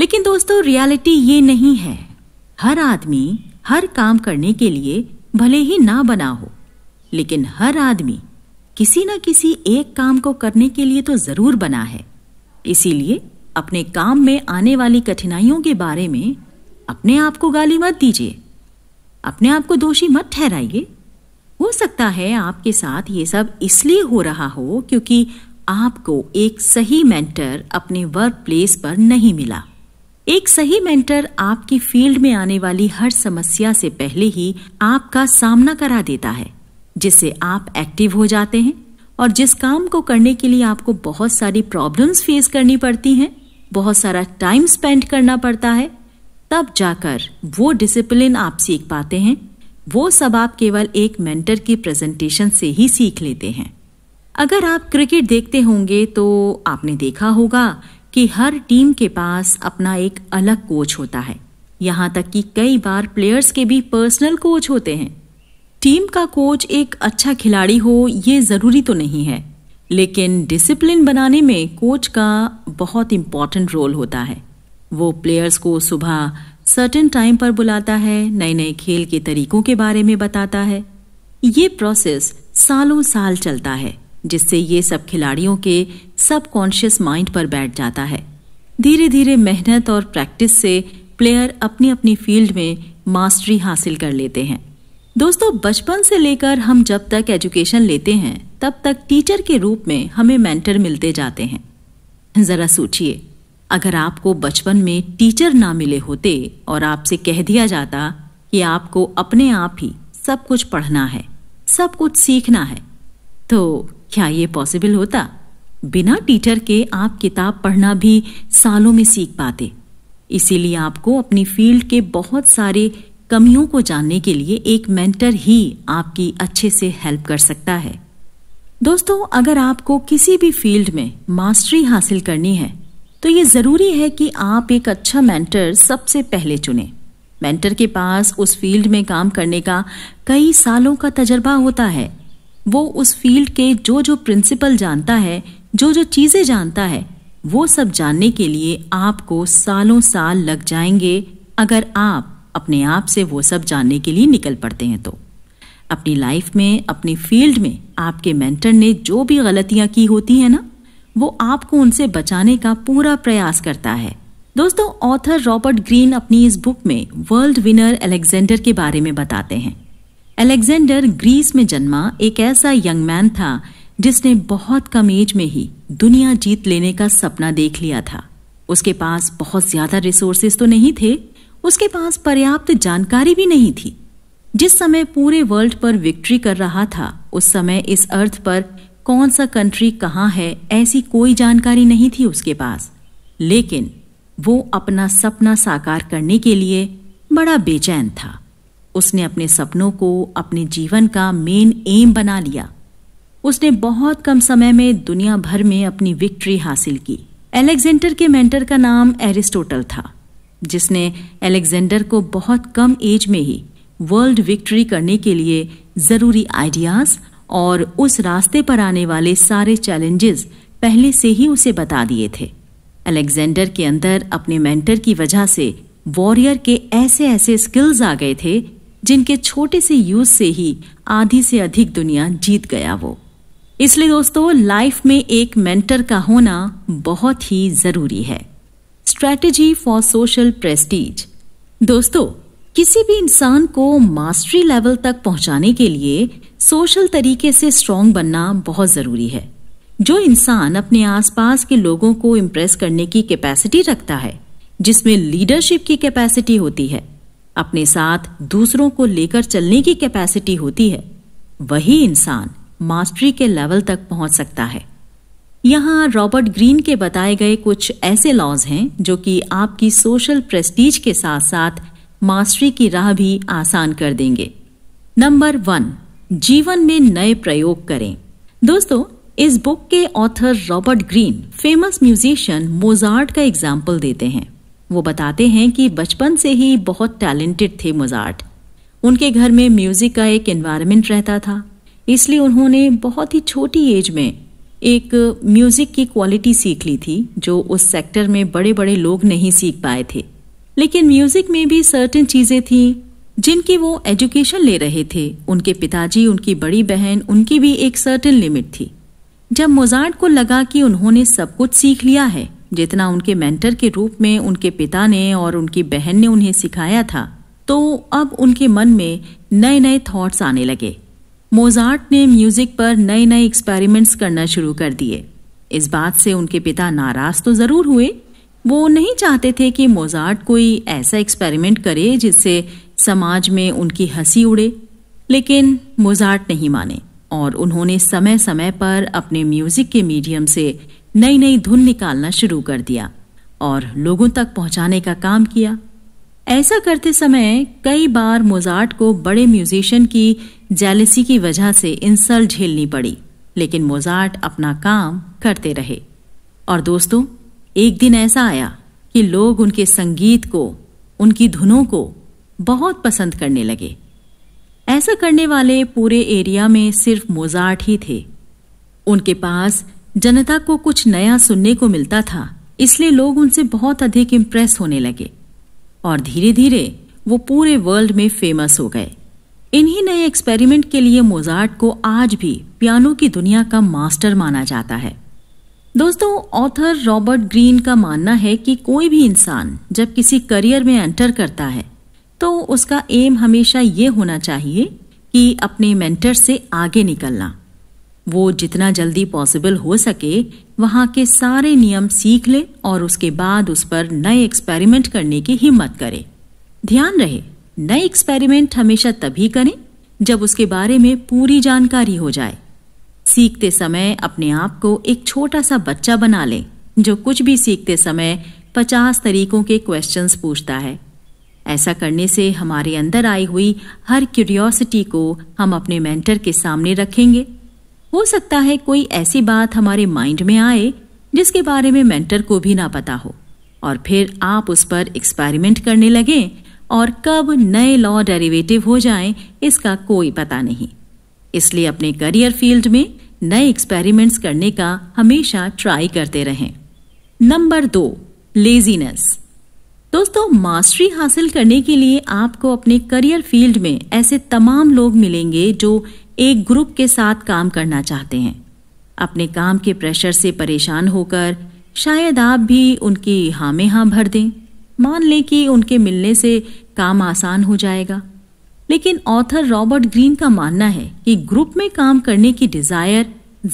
लेकिन दोस्तों रियलिटी ये नहीं है हर आदमी हर काम करने के लिए भले ही ना बना हो लेकिन हर आदमी किसी न किसी एक काम को करने के लिए तो जरूर बना है इसीलिए अपने काम में आने वाली कठिनाइयों के बारे में अपने आप को गाली मत दीजिए अपने आप को दोषी मत ठहराइए हो सकता है आपके साथ ये सब इसलिए हो रहा हो क्योंकि आपको एक सही मेंटर अपने वर्क प्लेस पर नहीं मिला एक सही मेंटर आपकी फील्ड में आने वाली हर समस्या से पहले ही आपका सामना करा देता है जिससे आप एक्टिव हो जाते हैं और जिस काम को करने के लिए आपको बहुत सारी प्रॉब्लम्स फेस करनी पड़ती हैं बहुत सारा टाइम स्पेंड करना पड़ता है तब जाकर वो डिसिप्लिन आप सीख पाते हैं वो सब आप केवल एक मेंटर की प्रेजेंटेशन से ही सीख लेते हैं अगर आप क्रिकेट देखते होंगे तो आपने देखा होगा कि हर टीम के पास अपना एक अलग कोच होता है यहाँ तक कि कई बार प्लेयर्स के भी पर्सनल कोच होते हैं टीम का कोच एक अच्छा खिलाड़ी हो ये ज़रूरी तो नहीं है लेकिन डिसिप्लिन बनाने में कोच का बहुत इम्पॉर्टेंट रोल होता है वो प्लेयर्स को सुबह सर्टेन टाइम पर बुलाता है नए नए खेल के तरीकों के बारे में बताता है ये प्रोसेस सालों साल चलता है जिससे ये सब खिलाड़ियों के सब कॉन्शियस माइंड पर बैठ जाता है धीरे धीरे मेहनत और प्रैक्टिस से प्लेयर अपनी अपनी फील्ड में मास्टरी हासिल कर लेते हैं दोस्तों बचपन से लेकर हम जब तक एजुकेशन लेते हैं तब तक टीचर के रूप में हमें मेंटर मिलते जाते हैं जरा सोचिए अगर आपको बचपन में टीचर ना मिले होते और आपसे कह दिया जाता कि आपको अपने आप ही सब कुछ पढ़ना है सब कुछ सीखना है तो क्या ये पॉसिबल होता बिना टीचर के आप किताब पढ़ना भी सालों में सीख पाते इसीलिए आपको अपनी फील्ड के बहुत सारे कमियों को जानने के लिए एक मेंटर ही आपकी अच्छे से हेल्प कर सकता है दोस्तों अगर आपको किसी भी फील्ड में मास्टरी हासिल करनी है तो ये ज़रूरी है कि आप एक अच्छा मेंटर सबसे पहले चुने मेंटर के पास उस फील्ड में काम करने का कई सालों का तजर्बा होता है वो उस फील्ड के जो जो प्रिंसिपल जानता है जो जो चीज़ें जानता है वो सब जानने के लिए आपको सालों साल लग जाएंगे अगर आप अपने आप से वो सब जानने के लिए निकल पड़ते हैं तो अपनी लाइफ में अपनी फील्ड में आपके मेंटर ने जो भी गलतियां की होती है ना वो आपको उनसे बचाने का पूरा प्रयास करता है दोस्तों ऑथर रॉबर्ट ग्रीन अपनी इस बुक में वर्ल्ड विनर एलेक्जेंडर के बारे में बताते हैं एलेक्जेंडर ग्रीस में जन्मा एक ऐसा यंग मैन था जिसने बहुत कम एज में ही दुनिया जीत लेने का सपना देख लिया था उसके पास बहुत ज्यादा रिसोर्सेस तो नहीं थे उसके पास पर्याप्त जानकारी भी नहीं थी जिस समय पूरे वर्ल्ड पर विक्ट्री कर रहा था उस समय इस अर्थ पर कौन सा कंट्री कहाँ है ऐसी कोई जानकारी नहीं थी उसके पास लेकिन वो अपना सपना साकार करने के लिए बड़ा बेचैन था उसने अपने सपनों को अपने जीवन का मेन एम बना लिया उसने बहुत कम समय में दुनिया भर में अपनी विक्ट्री हासिल की एलेक्जेंडर के मेंटर का नाम एरिस्टोटल था जिसने एलेक्जेंडर को बहुत कम एज में ही वर्ल्ड विक्ट्री करने के लिए ज़रूरी आइडियाज़ और उस रास्ते पर आने वाले सारे चैलेंजेस पहले से ही उसे बता दिए थे अलेक्जेंडर के अंदर अपने मेंटर की वजह से वॉरियर के ऐसे ऐसे स्किल्स आ गए थे जिनके छोटे से यूज से ही आधी से अधिक दुनिया जीत गया वो इसलिए दोस्तों लाइफ में एक मेंटर का होना बहुत ही जरूरी है स्ट्रैटेजी फॉर सोशल प्रेस्टीज दोस्तों किसी भी इंसान को मास्टरी लेवल तक पहुंचाने के लिए सोशल तरीके से स्ट्रांग बनना बहुत ज़रूरी है जो इंसान अपने आसपास के लोगों को इम्प्रेस करने की कैपेसिटी रखता है जिसमें लीडरशिप की कैपेसिटी होती है अपने साथ दूसरों को लेकर चलने की कैपेसिटी होती है वही इंसान मास्टरी के लेवल तक पहुंच सकता है यहाँ रॉबर्ट ग्रीन के बताए गए कुछ ऐसे लॉज हैं जो कि आपकी सोशल प्रेस्टीज के साथ साथ मास्टरी की राह भी आसान कर देंगे नंबर वन जीवन में नए प्रयोग करें दोस्तों इस बुक के author Robert Greene famous musician Mozart का एग्जाम्पल देते हैं वो बताते हैं कि बचपन से ही बहुत टैलेंटेड थे मोजार्ट उनके घर में म्यूजिक का एक एनवायरमेंट रहता था इसलिए उन्होंने बहुत ही छोटी एज में एक म्यूज़िक की क्वालिटी सीख ली थी जो उस सेक्टर में बड़े बड़े लोग नहीं सीख पाए थे लेकिन म्यूज़िक में भी सर्टेन चीज़ें थी जिनकी वो एजुकेशन ले रहे थे उनके पिताजी उनकी बड़ी बहन उनकी भी एक सर्टेन लिमिट थी जब मोजार्ट को लगा कि उन्होंने सब कुछ सीख लिया है जितना उनके मेंटर के रूप में उनके पिता ने और उनकी बहन ने उन्हें सिखाया था तो अब उनके मन में नए नए थॉट्स आने लगे मोजार्ट ने म्यूजिक पर नए नए एक्सपेरिमेंट्स करना शुरू कर दिए इस बात से उनके पिता नाराज तो जरूर हुए वो नहीं चाहते थे कि मोजार्ट कोई ऐसा एक्सपेरिमेंट करे जिससे समाज में उनकी हंसी उड़े लेकिन मोजार्ट नहीं माने और उन्होंने समय समय पर अपने म्यूजिक के मीडियम से नई नई धुन निकालना शुरू कर दिया और लोगों तक पहुंचाने का काम किया ऐसा करते समय कई बार मोजार्ट को बड़े म्यूजिशियन की जैलिसी की वजह से इंसल्ट झेलनी पड़ी लेकिन मोजार्ट अपना काम करते रहे और दोस्तों एक दिन ऐसा आया कि लोग उनके संगीत को उनकी धुनों को बहुत पसंद करने लगे ऐसा करने वाले पूरे एरिया में सिर्फ मोजार्ट ही थे उनके पास जनता को कुछ नया सुनने को मिलता था इसलिए लोग उनसे बहुत अधिक इम्प्रेस होने लगे और धीरे धीरे वो पूरे वर्ल्ड में फेमस हो गए इन्हीं नए एक्सपेरिमेंट के लिए मोजार्ट को आज भी पियानो की दुनिया का मास्टर माना जाता है दोस्तों ऑथर रॉबर्ट ग्रीन का मानना है कि कोई भी इंसान जब किसी करियर में एंटर करता है तो उसका एम हमेशा ये होना चाहिए कि अपने मेंटर से आगे निकलना वो जितना जल्दी पॉसिबल हो सके वहां के सारे नियम सीख ले और उसके बाद उस पर नए एक्सपेरिमेंट करने की हिम्मत करे ध्यान रहे नए एक्सपेरिमेंट हमेशा तभी करें जब उसके बारे में पूरी जानकारी हो जाए सीखते समय अपने आप को एक छोटा सा बच्चा बना लें जो कुछ भी सीखते समय पचास तरीकों के क्वेश्चंस पूछता है ऐसा करने से हमारे अंदर आई हुई हर क्यूरियोसिटी को हम अपने मेंटर के सामने रखेंगे हो सकता है कोई ऐसी बात हमारे माइंड में आए जिसके बारे में मेंटर को भी ना पता हो और फिर आप उस पर एक्सपेरिमेंट करने लगें और कब नए लॉ डेरिवेटिव हो जाएं इसका कोई पता नहीं इसलिए अपने करियर फील्ड में नए एक्सपेरिमेंट्स करने का हमेशा ट्राई करते रहें नंबर दो लेजीनेस दोस्तों मास्टरी हासिल करने के लिए आपको अपने करियर फील्ड में ऐसे तमाम लोग मिलेंगे जो एक ग्रुप के साथ काम करना चाहते हैं अपने काम के प्रेशर से परेशान होकर शायद आप भी उनकी हाँ में हाँ भर दें मान लें कि उनके मिलने से काम आसान हो जाएगा लेकिन ऑथर रॉबर्ट ग्रीन का मानना है कि ग्रुप में काम करने की डिजायर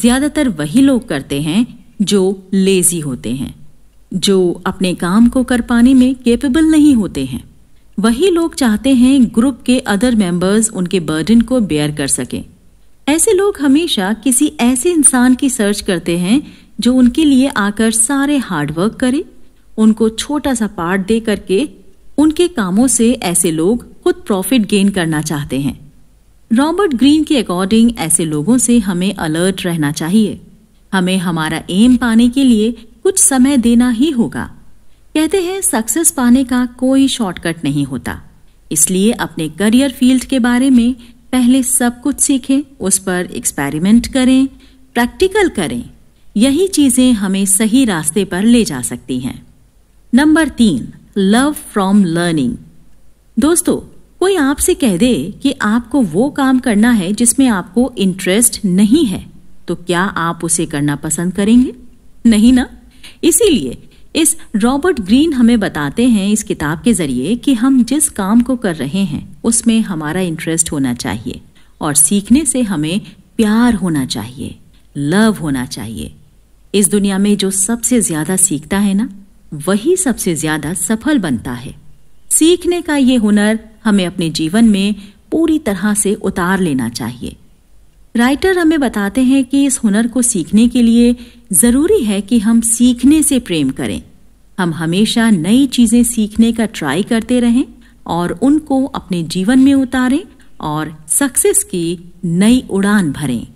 ज्यादातर वही लोग करते हैं जो लेजी होते हैं जो अपने काम को कर पाने में केपेबल नहीं होते हैं वही लोग चाहते हैं ग्रुप के अदर मेंबर्स उनके बर्डन को बेयर कर सकें ऐसे लोग हमेशा किसी ऐसे इंसान की सर्च करते हैं जो उनके लिए आकर सारे हार्डवर्क करे उनको छोटा सा पार्ट दे करके उनके कामों से ऐसे लोग खुद प्रॉफिट गेन करना चाहते हैं रॉबर्ट ग्रीन के अकॉर्डिंग ऐसे लोगों से हमें अलर्ट रहना चाहिए हमें हमारा एम पाने के लिए कुछ समय देना ही होगा कहते हैं सक्सेस पाने का कोई शॉर्टकट नहीं होता इसलिए अपने करियर फील्ड के बारे में पहले सब कुछ सीखें उस पर एक्सपेरिमेंट करें प्रैक्टिकल करें यही चीजें हमें सही रास्ते पर ले जा सकती हैं नंबर तीन लव फ्रॉम लर्निंग दोस्तों कोई आपसे कह दे कि आपको वो काम करना है जिसमें आपको इंटरेस्ट नहीं है तो क्या आप उसे करना पसंद करेंगे नहीं ना इसीलिए इस रॉबर्ट ग्रीन हमें बताते हैं इस किताब के जरिए कि हम जिस काम को कर रहे हैं उसमें हमारा इंटरेस्ट होना चाहिए और सीखने से हमें प्यार होना चाहिए लव होना चाहिए इस दुनिया में जो सबसे ज्यादा सीखता है ना वही सबसे ज्यादा सफल बनता है सीखने का ये हुनर हमें अपने जीवन में पूरी तरह से उतार लेना चाहिए राइटर हमें बताते हैं कि इस हुनर को सीखने के लिए जरूरी है कि हम सीखने से प्रेम करें हम हमेशा नई चीजें सीखने का ट्राई करते रहें और उनको अपने जीवन में उतारें और सक्सेस की नई उड़ान भरें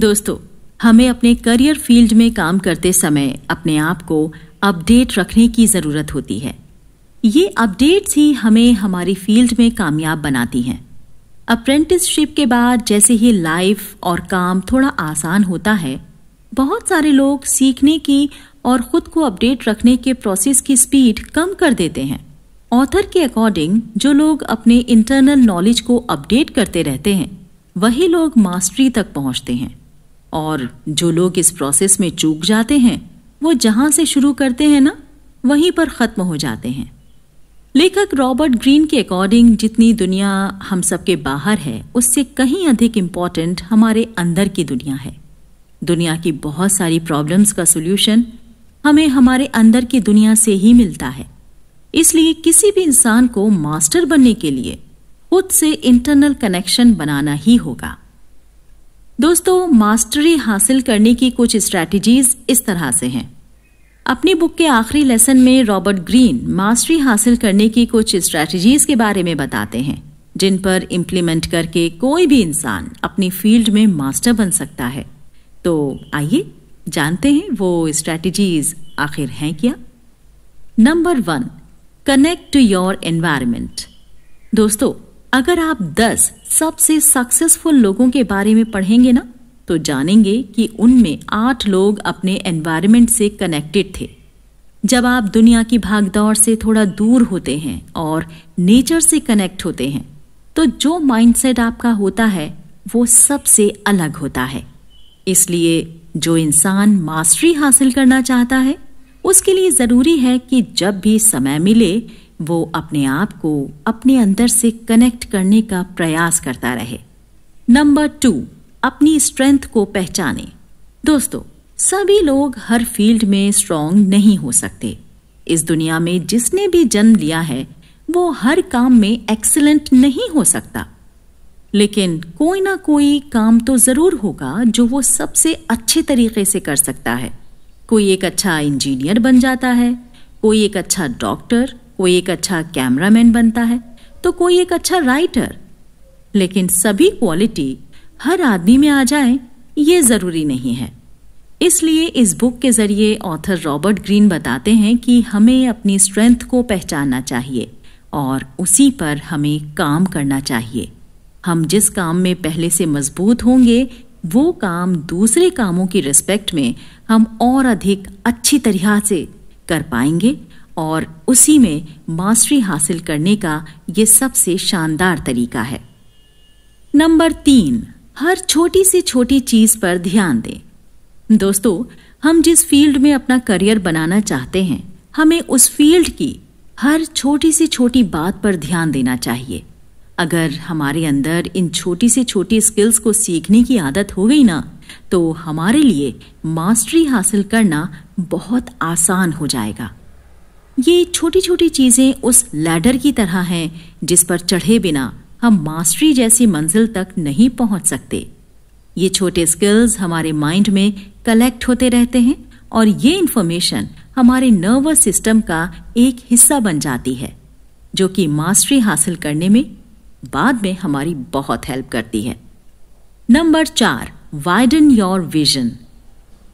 दोस्तों हमें अपने करियर फील्ड में काम करते समय अपने आप को अपडेट रखने की ज़रूरत होती है ये अपडेट्स ही हमें हमारी फील्ड में कामयाब बनाती हैं अप्रेंटिसशिप के बाद जैसे ही लाइफ और काम थोड़ा आसान होता है बहुत सारे लोग सीखने की और खुद को अपडेट रखने के प्रोसेस की स्पीड कम कर देते हैं ऑथर के अकॉर्डिंग जो लोग अपने इंटरनल नॉलेज को अपडेट करते रहते हैं वही लोग मास्टरी तक पहुंचते हैं और जो लोग इस प्रोसेस में चूक जाते हैं वो जहां से शुरू करते हैं ना वहीं पर ख़त्म हो जाते हैं लेखक रॉबर्ट ग्रीन के अकॉर्डिंग जितनी दुनिया हम सबके बाहर है उससे कहीं अधिक इम्पॉर्टेंट हमारे अंदर की दुनिया है दुनिया की बहुत सारी प्रॉब्लम्स का सोल्यूशन हमें हमारे अंदर की दुनिया से ही मिलता है इसलिए किसी भी इंसान को मास्टर बनने के लिए खुद से इंटरनल कनेक्शन बनाना ही होगा दोस्तों मास्टरी हासिल करने की कुछ स्ट्रैटेजीज इस तरह से हैं अपनी बुक के आखिरी लेसन में रॉबर्ट ग्रीन मास्टरी हासिल करने की कुछ स्ट्रैटेजीज के बारे में बताते हैं जिन पर इम्प्लीमेंट करके कोई भी इंसान अपनी फील्ड में मास्टर बन सकता है तो आइए जानते हैं वो स्ट्रैटेजीज आखिर हैं क्या number one connect to your environment दोस्तों अगर आप 10 सबसे सक्सेसफुल लोगों के बारे में पढ़ेंगे ना तो जानेंगे कि उनमें आठ लोग अपने एनवायरमेंट से कनेक्टेड थे जब आप दुनिया की भागदौड़ से थोड़ा दूर होते हैं और नेचर से कनेक्ट होते हैं तो जो माइंडसेट आपका होता है वो सबसे अलग होता है इसलिए जो इंसान मास्टरी हासिल करना चाहता है उसके लिए जरूरी है कि जब भी समय मिले वो अपने आप को अपने अंदर से कनेक्ट करने का प्रयास करता रहे नंबर टू अपनी स्ट्रेंथ को पहचाने दोस्तों सभी लोग हर फील्ड में स्ट्रांग नहीं हो सकते इस दुनिया में जिसने भी जन्म लिया है वो हर काम में एक्सलेंट नहीं हो सकता लेकिन कोई ना कोई काम तो जरूर होगा जो वो सबसे अच्छे तरीके से कर सकता है कोई एक अच्छा इंजीनियर बन जाता है कोई एक अच्छा डॉक्टर कोई एक अच्छा कैमरामैन बनता है तो कोई एक अच्छा राइटर लेकिन सभी क्वालिटी हर आदमी में आ जाए ये ज़रूरी नहीं है इसलिए इस बुक के ज़रिए ऑथर रॉबर्ट ग्रीन बताते हैं कि हमें अपनी स्ट्रेंथ को पहचानना चाहिए और उसी पर हमें काम करना चाहिए हम जिस काम में पहले से मजबूत होंगे वो काम दूसरे कामों की रिस्पेक्ट में हम और अधिक अच्छी तरह से कर पाएंगे और उसी में मास्टरी हासिल करने का ये सबसे शानदार तरीका है नंबर तीन हर छोटी से छोटी चीज पर ध्यान दें दोस्तों हम जिस फील्ड में अपना करियर बनाना चाहते हैं हमें उस फील्ड की हर छोटी से छोटी बात पर ध्यान देना चाहिए अगर हमारे अंदर इन छोटी से छोटी स्किल्स को सीखने की आदत हो गई ना तो हमारे लिए मास्टरी हासिल करना बहुत आसान हो जाएगा ये छोटी छोटी चीजें उस लैडर की तरह हैं जिस पर चढ़े बिना हम मास्टरी जैसी मंजिल तक नहीं पहुंच सकते ये छोटे स्किल्स हमारे माइंड में कलेक्ट होते रहते हैं और ये इन्फॉर्मेशन हमारे नर्वस सिस्टम का एक हिस्सा बन जाती है जो कि मास्टरी हासिल करने में बाद में हमारी बहुत हेल्प करती है नंबर चार वाइडन योर विजन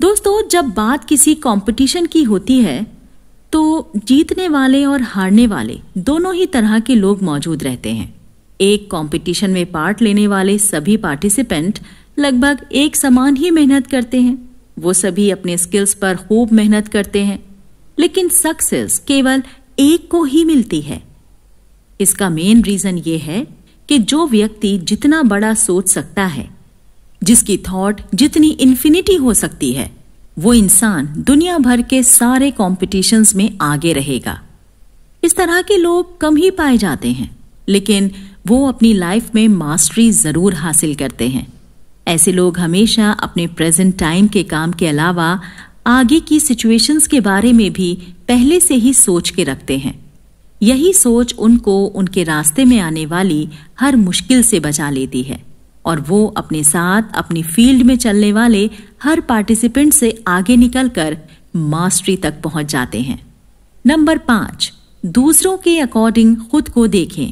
दोस्तों जब बात किसी कंपटीशन की होती है तो जीतने वाले और हारने वाले दोनों ही तरह के लोग मौजूद रहते हैं एक कंपटीशन में पार्ट लेने वाले सभी पार्टिसिपेंट लगभग एक समान ही मेहनत करते हैं वो सभी अपने स्किल्स पर खूब मेहनत करते हैं लेकिन सक्सेस केवल एक को ही मिलती है इसका मेन रीजन ये है कि जो व्यक्ति जितना बड़ा सोच सकता है जिसकी थॉट जितनी इन्फिनिटी हो सकती है वो इंसान दुनिया भर के सारे कॉम्पिटिशन्स में आगे रहेगा इस तरह के लोग कम ही पाए जाते हैं लेकिन वो अपनी लाइफ में मास्टरी ज़रूर हासिल करते हैं ऐसे लोग हमेशा अपने प्रेजेंट टाइम के काम के अलावा आगे की सिचुएशंस के बारे में भी पहले से ही सोच के रखते हैं यही सोच उनको उनके रास्ते में आने वाली हर मुश्किल से बचा लेती है और वो अपने साथ अपनी फील्ड में चलने वाले हर पार्टिसिपेंट से आगे निकलकर मास्टरी तक पहुंच जाते हैं नंबर पांच दूसरों के अकॉर्डिंग खुद को देखें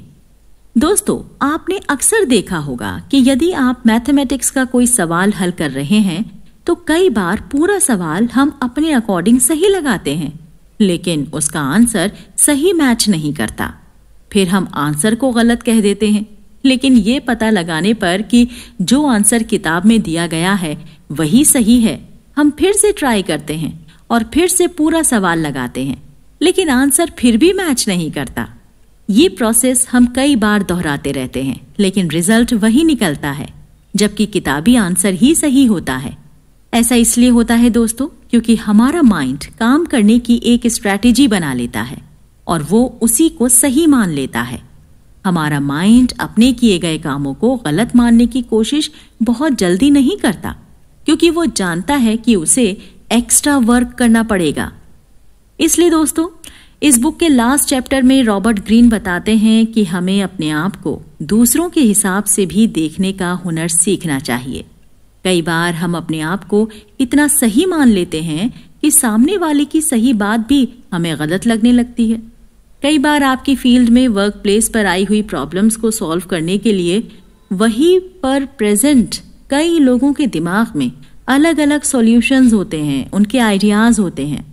दोस्तों आपने अक्सर देखा होगा कि यदि आप मैथमेटिक्स का कोई सवाल हल कर रहे हैं तो कई बार पूरा सवाल हम अपने अकॉर्डिंग सही लगाते हैं लेकिन उसका आंसर सही मैच नहीं करता फिर हम आंसर को गलत कह देते हैं लेकिन ये पता लगाने पर कि जो आंसर किताब में दिया गया है वही सही है हम फिर से ट्राई करते हैं और फिर से पूरा सवाल लगाते हैं लेकिन आंसर फिर भी मैच नहीं करता ये प्रोसेस हम कई बार दोहराते रहते हैं लेकिन रिजल्ट वही निकलता है जबकि किताबी आंसर ही सही होता है ऐसा इसलिए होता है दोस्तों क्योंकि हमारा माइंड काम करने की एक स्ट्रैटेजी बना लेता है और वो उसी को सही मान लेता है हमारा माइंड अपने किए गए कामों को गलत मानने की कोशिश बहुत जल्दी नहीं करता क्योंकि वो जानता है कि उसे एक्स्ट्रा वर्क करना पड़ेगा इसलिए दोस्तों इस बुक के लास्ट चैप्टर में रॉबर्ट ग्रीन बताते हैं कि हमें अपने आप को दूसरों के हिसाब से भी देखने का हुनर सीखना चाहिए कई बार हम अपने आप को इतना सही मान लेते हैं कि सामने वाले की सही बात भी हमें गलत लगने लगती है कई बार आपकी फील्ड में वर्क प्लेस पर आई हुई प्रॉब्लम्स को सॉल्व करने के लिए वही पर प्रेजेंट कई लोगों के दिमाग में अलग अलग सॉल्यूशंस होते हैं उनके आइडियाज होते हैं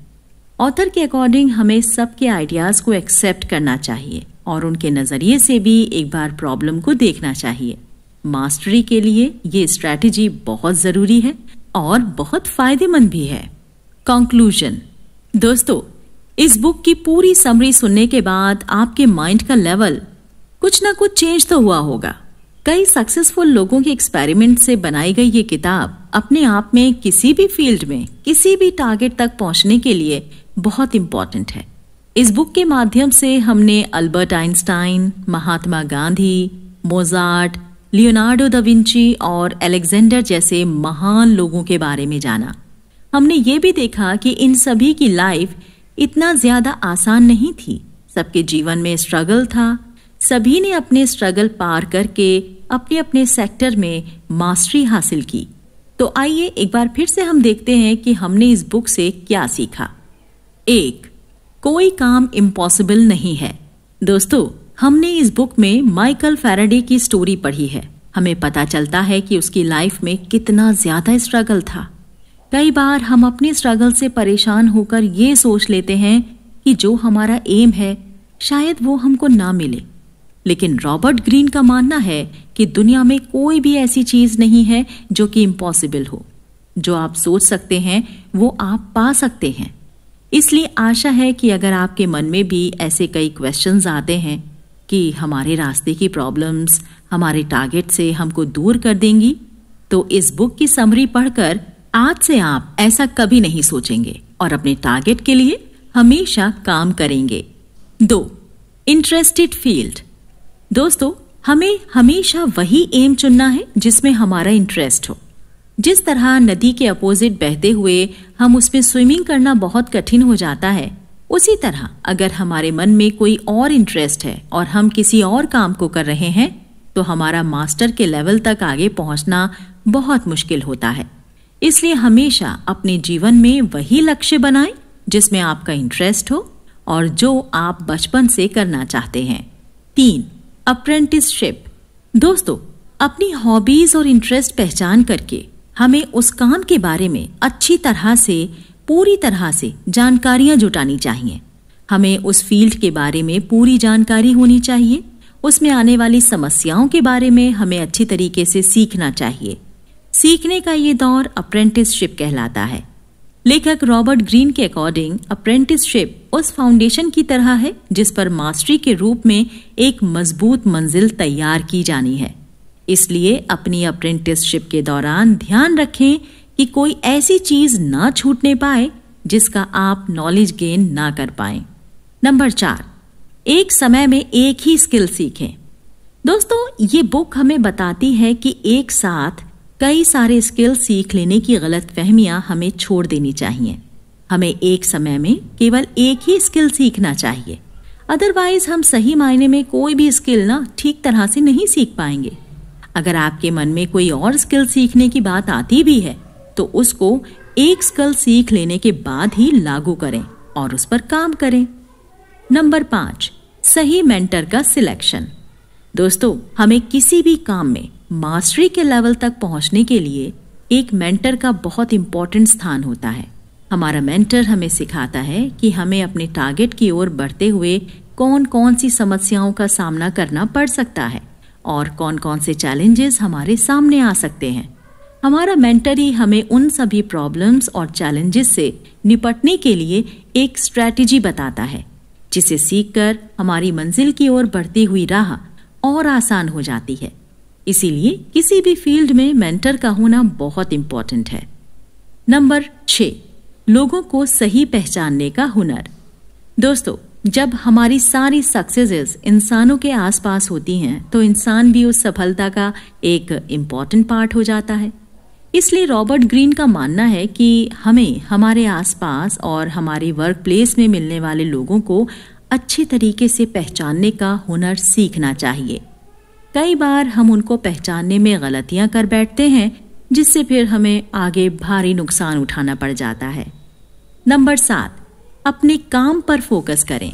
ऑथर के अकॉर्डिंग हमें सबके आइडियाज़ को एक्सेप्ट करना चाहिए और उनके नज़रिए से भी एक बार प्रॉब्लम को देखना चाहिए मास्टरी के लिए ये स्ट्रैटेजी बहुत ज़रूरी है और बहुत फायदेमंद भी है कंक्लूजन दोस्तों इस बुक की पूरी समरी सुनने के बाद आपके माइंड का लेवल कुछ ना कुछ चेंज तो हुआ होगा कई सक्सेसफुल लोगों के एक्सपेरिमेंट से बनाई गई ये किताब अपने आप में किसी भी फील्ड में किसी भी टारगेट तक पहुंचने के लिए बहुत इम्पॉर्टेंट है इस बुक के माध्यम से हमने Albert Einstein Mahatma Gandhi Mozart Leonardo da और एलेक्जेंडर जैसे महान लोगों के बारे में जाना हमने ये भी देखा कि इन सभी की लाइफ इतना ज्यादा आसान नहीं थी सबके जीवन में स्ट्रगल था सभी ने अपने स्ट्रगल पार करके अपने अपने सेक्टर में मास्टरी हासिल की तो आइए एक बार फिर से हम देखते हैं कि हमने इस बुक से क्या सीखा एक कोई काम इम्पॉसिबल नहीं है दोस्तों हमने इस बुक में माइकल फेराडे की स्टोरी पढ़ी है हमें पता चलता है कि उसकी लाइफ में कितना ज्यादा स्ट्रगल था कई बार हम अपने स्ट्रगल से परेशान होकर ये सोच लेते हैं कि जो हमारा एम है शायद वो हमको ना मिले लेकिन रॉबर्ट ग्रीन का मानना है कि दुनिया में कोई भी ऐसी चीज नहीं है जो कि इम्पॉसिबल हो जो आप सोच सकते हैं वो आप पा सकते हैं इसलिए आशा है कि अगर आपके मन में भी ऐसे कई क्वेश्चंस आते हैं कि हमारे रास्ते की प्रॉब्लम्स हमारे टारगेट से हमको दूर कर देंगी तो इस बुक की समरी पढ़कर आज से आप ऐसा कभी नहीं सोचेंगे और अपने टारगेट के लिए हमेशा काम करेंगे दो इंटरेस्टेड फील्ड दोस्तों हमें हमेशा वही एम चुनना है जिसमें हमारा इंटरेस्ट हो जिस तरह नदी के अपोजिट बहते हुए हम उसमें स्विमिंग करना बहुत कठिन हो जाता है उसी तरह अगर हमारे मन में कोई और इंटरेस्ट है और हम किसी और काम को कर रहे हैं तो हमारा मास्टर के लेवल तक आगे पहुंचना बहुत मुश्किल होता है इसलिए हमेशा अपने जीवन में वही लक्ष्य बनाएं जिसमें आपका इंटरेस्ट हो और जो आप बचपन से करना चाहते हैं तीन अप्रेंटिसशिप दोस्तों अपनी हॉबीज और इंटरेस्ट पहचान करके हमें उस काम के बारे में अच्छी तरह से पूरी तरह से जानकारियां जुटानी चाहिए हमें उस फील्ड के बारे में पूरी जानकारी होनी चाहिए उसमें आने वाली समस्याओं के बारे में हमें अच्छी तरीके से सीखना चाहिए सीखने का ये दौर अप्रेंटिसशिप कहलाता है लेखक रॉबर्ट ग्रीन के अकॉर्डिंग अप्रेंटिसशिप उस फाउंडेशन की तरह है जिस पर मास्टरी के रूप में एक मजबूत मंजिल तैयार की जानी है इसलिए अपनी अप्रेंटिसशिप के दौरान ध्यान रखें कि कोई ऐसी चीज ना छूटने पाए जिसका आप नॉलेज गेन ना कर पाए नंबर चार एक समय में एक ही स्किल सीखें दोस्तों ये बुक हमें बताती है कि एक साथ कई सारे स्किल सीख लेने की गलत फहमियां हमें छोड़ देनी चाहिए हमें एक समय में केवल एक ही स्किल सीखना चाहिए अदरवाइज हम सही मायने में कोई भी स्किल ना ठीक तरह से नहीं सीख पाएंगे अगर आपके मन में कोई और स्किल सीखने की बात आती भी है तो उसको एक स्किल सीख लेने के बाद ही लागू करें और उस पर काम करें नंबर पांच सही मेंटर का सिलेक्शन दोस्तों हमें किसी भी काम में मास्टरी के लेवल तक पहुंचने के लिए एक मेंटर का बहुत इंपॉर्टेंट स्थान होता है हमारा मेंटर हमें सिखाता है कि हमें अपने टारगेट की ओर बढ़ते हुए कौन कौन सी समस्याओं का सामना करना पड़ सकता है और कौन कौन से चैलेंजेस हमारे सामने आ सकते हैं हमारा मेंटर ही हमें उन सभी प्रॉब्लम्स और चैलेंजेस से निपटने के लिए एक स्ट्रैटेजी बताता है जिसे सीखकर हमारी मंजिल की ओर बढ़ती हुई राह और आसान हो जाती है इसीलिए किसी भी फील्ड में मेंटर का होना बहुत इंपॉर्टेंट है नंबर छ लोगों को सही पहचानने का हुनर दोस्तों जब हमारी सारी सक्सेसेस इंसानों के आसपास होती हैं तो इंसान भी उस सफलता का एक इम्पॉर्टेंट पार्ट हो जाता है इसलिए रॉबर्ट ग्रीन का मानना है कि हमें हमारे आसपास और हमारे वर्क प्लेस में मिलने वाले लोगों को अच्छे तरीके से पहचानने का हुनर सीखना चाहिए कई बार हम उनको पहचानने में गलतियां कर बैठते हैं जिससे फिर हमें आगे भारी नुकसान उठाना पड़ जाता है नंबर सात अपने काम पर फोकस करें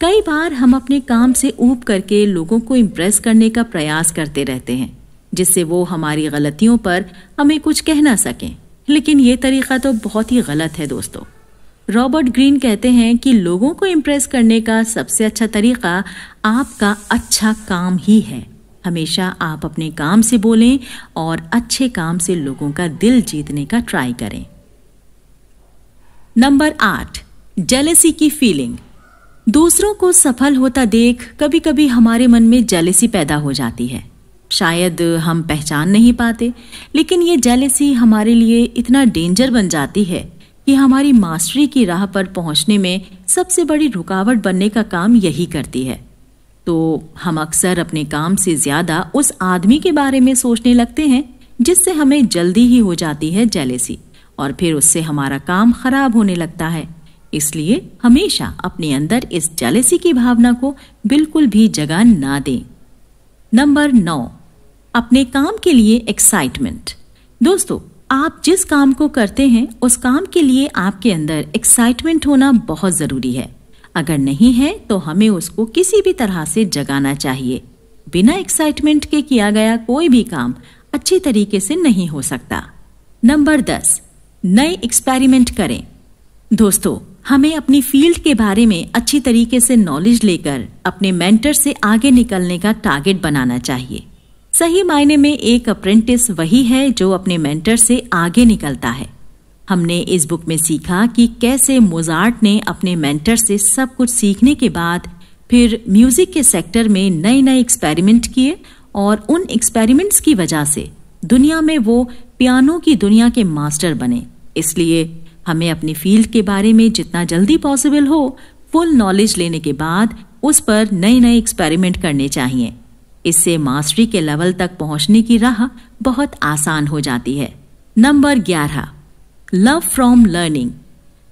कई बार हम अपने काम से ऊब करके लोगों को इम्प्रेस करने का प्रयास करते रहते हैं जिससे वो हमारी गलतियों पर हमें कुछ कह ना सकें लेकिन ये तरीका तो बहुत ही गलत है दोस्तों रॉबर्ट ग्रीन कहते हैं कि लोगों को इम्प्रेस करने का सबसे अच्छा तरीका आपका अच्छा काम ही है हमेशा आप अपने काम से बोलें और अच्छे काम से लोगों का दिल जीतने का ट्राई करें नंबर आठ जेलेसी की फीलिंग दूसरों को सफल होता देख कभी कभी हमारे मन में जेलेसी पैदा हो जाती है शायद हम पहचान नहीं पाते लेकिन ये जेलेसी हमारे लिए इतना डेंजर बन जाती है कि हमारी मास्टरी की राह पर पहुंचने में सबसे बड़ी रुकावट बनने का काम यही करती है तो हम अक्सर अपने काम से ज्यादा उस आदमी के बारे में सोचने लगते हैं जिससे हमें जल्दी ही हो जाती है जेलेसी और फिर उससे हमारा काम खराब होने लगता है इसलिए हमेशा अपने अंदर इस जालसी की भावना को बिल्कुल भी जगह ना दें नंबर नौ अपने काम के लिए एक्साइटमेंट दोस्तों आप जिस काम को करते हैं उस काम के लिए आपके अंदर एक्साइटमेंट होना बहुत ज़रूरी है अगर नहीं है तो हमें उसको किसी भी तरह से जगाना चाहिए बिना एक्साइटमेंट के किया गया कोई भी काम अच्छी तरीके से नहीं हो सकता नंबर दस नए एक्सपेरिमेंट करें दोस्तों हमें अपनी फील्ड के बारे में अच्छी तरीके से नॉलेज लेकर अपने मेंटर से आगे निकलने का टारगेट बनाना चाहिए सही मायने में एक अप्रेंटिस वही है जो अपने मेंटर से आगे निकलता है हमने इस बुक में सीखा कि कैसे मोजार्ट ने अपने मेंटर से सब कुछ सीखने के बाद फिर म्यूजिक के सेक्टर में नए नए एक्सपेरिमेंट किए और उन एक्सपेरिमेंट्स की वजह से दुनिया में वो पियानो की दुनिया के मास्टर बने इसलिए हमें अपने फील्ड के बारे में जितना जल्दी पॉसिबल हो फुल नॉलेज लेने के बाद उस पर नए नए एक्सपेरिमेंट करने चाहिए इससे मास्टरी के लेवल तक पहुंचने की राह बहुत आसान हो जाती है नंबर ग्यारह लव फ्रॉम लर्निंग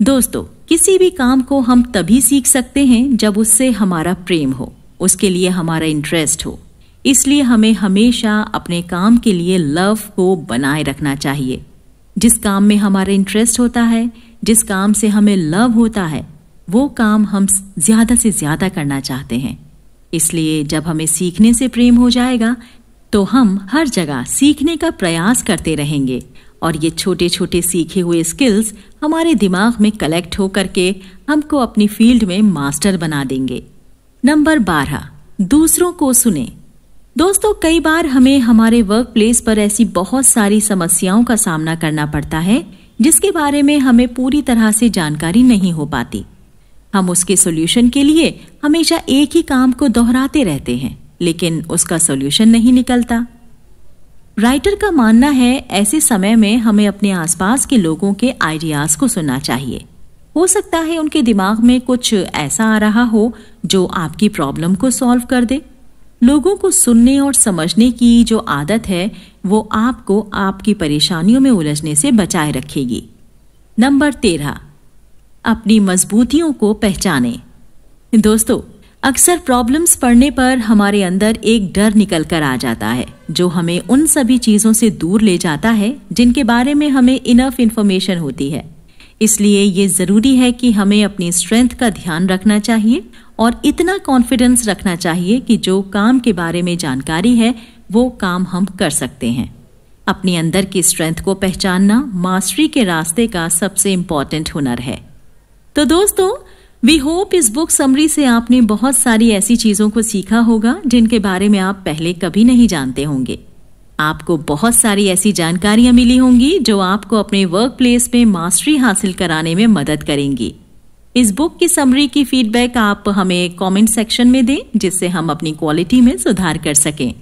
दोस्तों किसी भी काम को हम तभी सीख सकते हैं जब उससे हमारा प्रेम हो उसके लिए हमारा इंटरेस्ट हो इसलिए हमें हमेशा अपने काम के लिए लव को बनाए रखना चाहिए जिस काम में हमारा इंटरेस्ट होता है जिस काम से हमें लव होता है वो काम हम ज्यादा से ज्यादा करना चाहते हैं इसलिए जब हमें सीखने से प्रेम हो जाएगा तो हम हर जगह सीखने का प्रयास करते रहेंगे और ये छोटे छोटे सीखे हुए स्किल्स हमारे दिमाग में कलेक्ट होकर के हमको अपनी फील्ड में मास्टर बना देंगे नंबर बारह दूसरों को सुने दोस्तों कई बार हमें हमारे वर्क प्लेस पर ऐसी बहुत सारी समस्याओं का सामना करना पड़ता है जिसके बारे में हमें पूरी तरह से जानकारी नहीं हो पाती हम उसके सॉल्यूशन के लिए हमेशा एक ही काम को दोहराते रहते हैं लेकिन उसका सॉल्यूशन नहीं निकलता राइटर का मानना है ऐसे समय में हमें अपने आसपास के लोगों के आइडियाज को सुनना चाहिए हो सकता है उनके दिमाग में कुछ ऐसा आ रहा हो जो आपकी प्रॉब्लम को सॉल्व कर दे लोगों को सुनने और समझने की जो आदत है वो आपको आपकी परेशानियों में उलझने से बचाए रखेगी नंबर तेरह अपनी मजबूतियों को पहचाने दोस्तों अक्सर प्रॉब्लम्स पड़ने पर हमारे अंदर एक डर निकल कर आ जाता है जो हमें उन सभी चीजों से दूर ले जाता है जिनके बारे में हमें इनफ इन्फॉर्मेशन होती है इसलिए ये जरूरी है कि हमें अपनी स्ट्रेंथ का ध्यान रखना चाहिए और इतना कॉन्फिडेंस रखना चाहिए कि जो काम के बारे में जानकारी है वो काम हम कर सकते हैं अपने अंदर की स्ट्रेंथ को पहचानना मास्टरी के रास्ते का सबसे इंपॉर्टेंट हुनर है तो दोस्तों वी होप इस बुक समरी से आपने बहुत सारी ऐसी चीजों को सीखा होगा जिनके बारे में आप पहले कभी नहीं जानते होंगे आपको बहुत सारी ऐसी जानकारियां मिली होंगी जो आपको अपने वर्क प्लेस में मास्टरी हासिल कराने में मदद करेंगी इस बुक की समरी की फीडबैक आप हमें कमेंट सेक्शन में दें जिससे हम अपनी क्वालिटी में सुधार कर सकें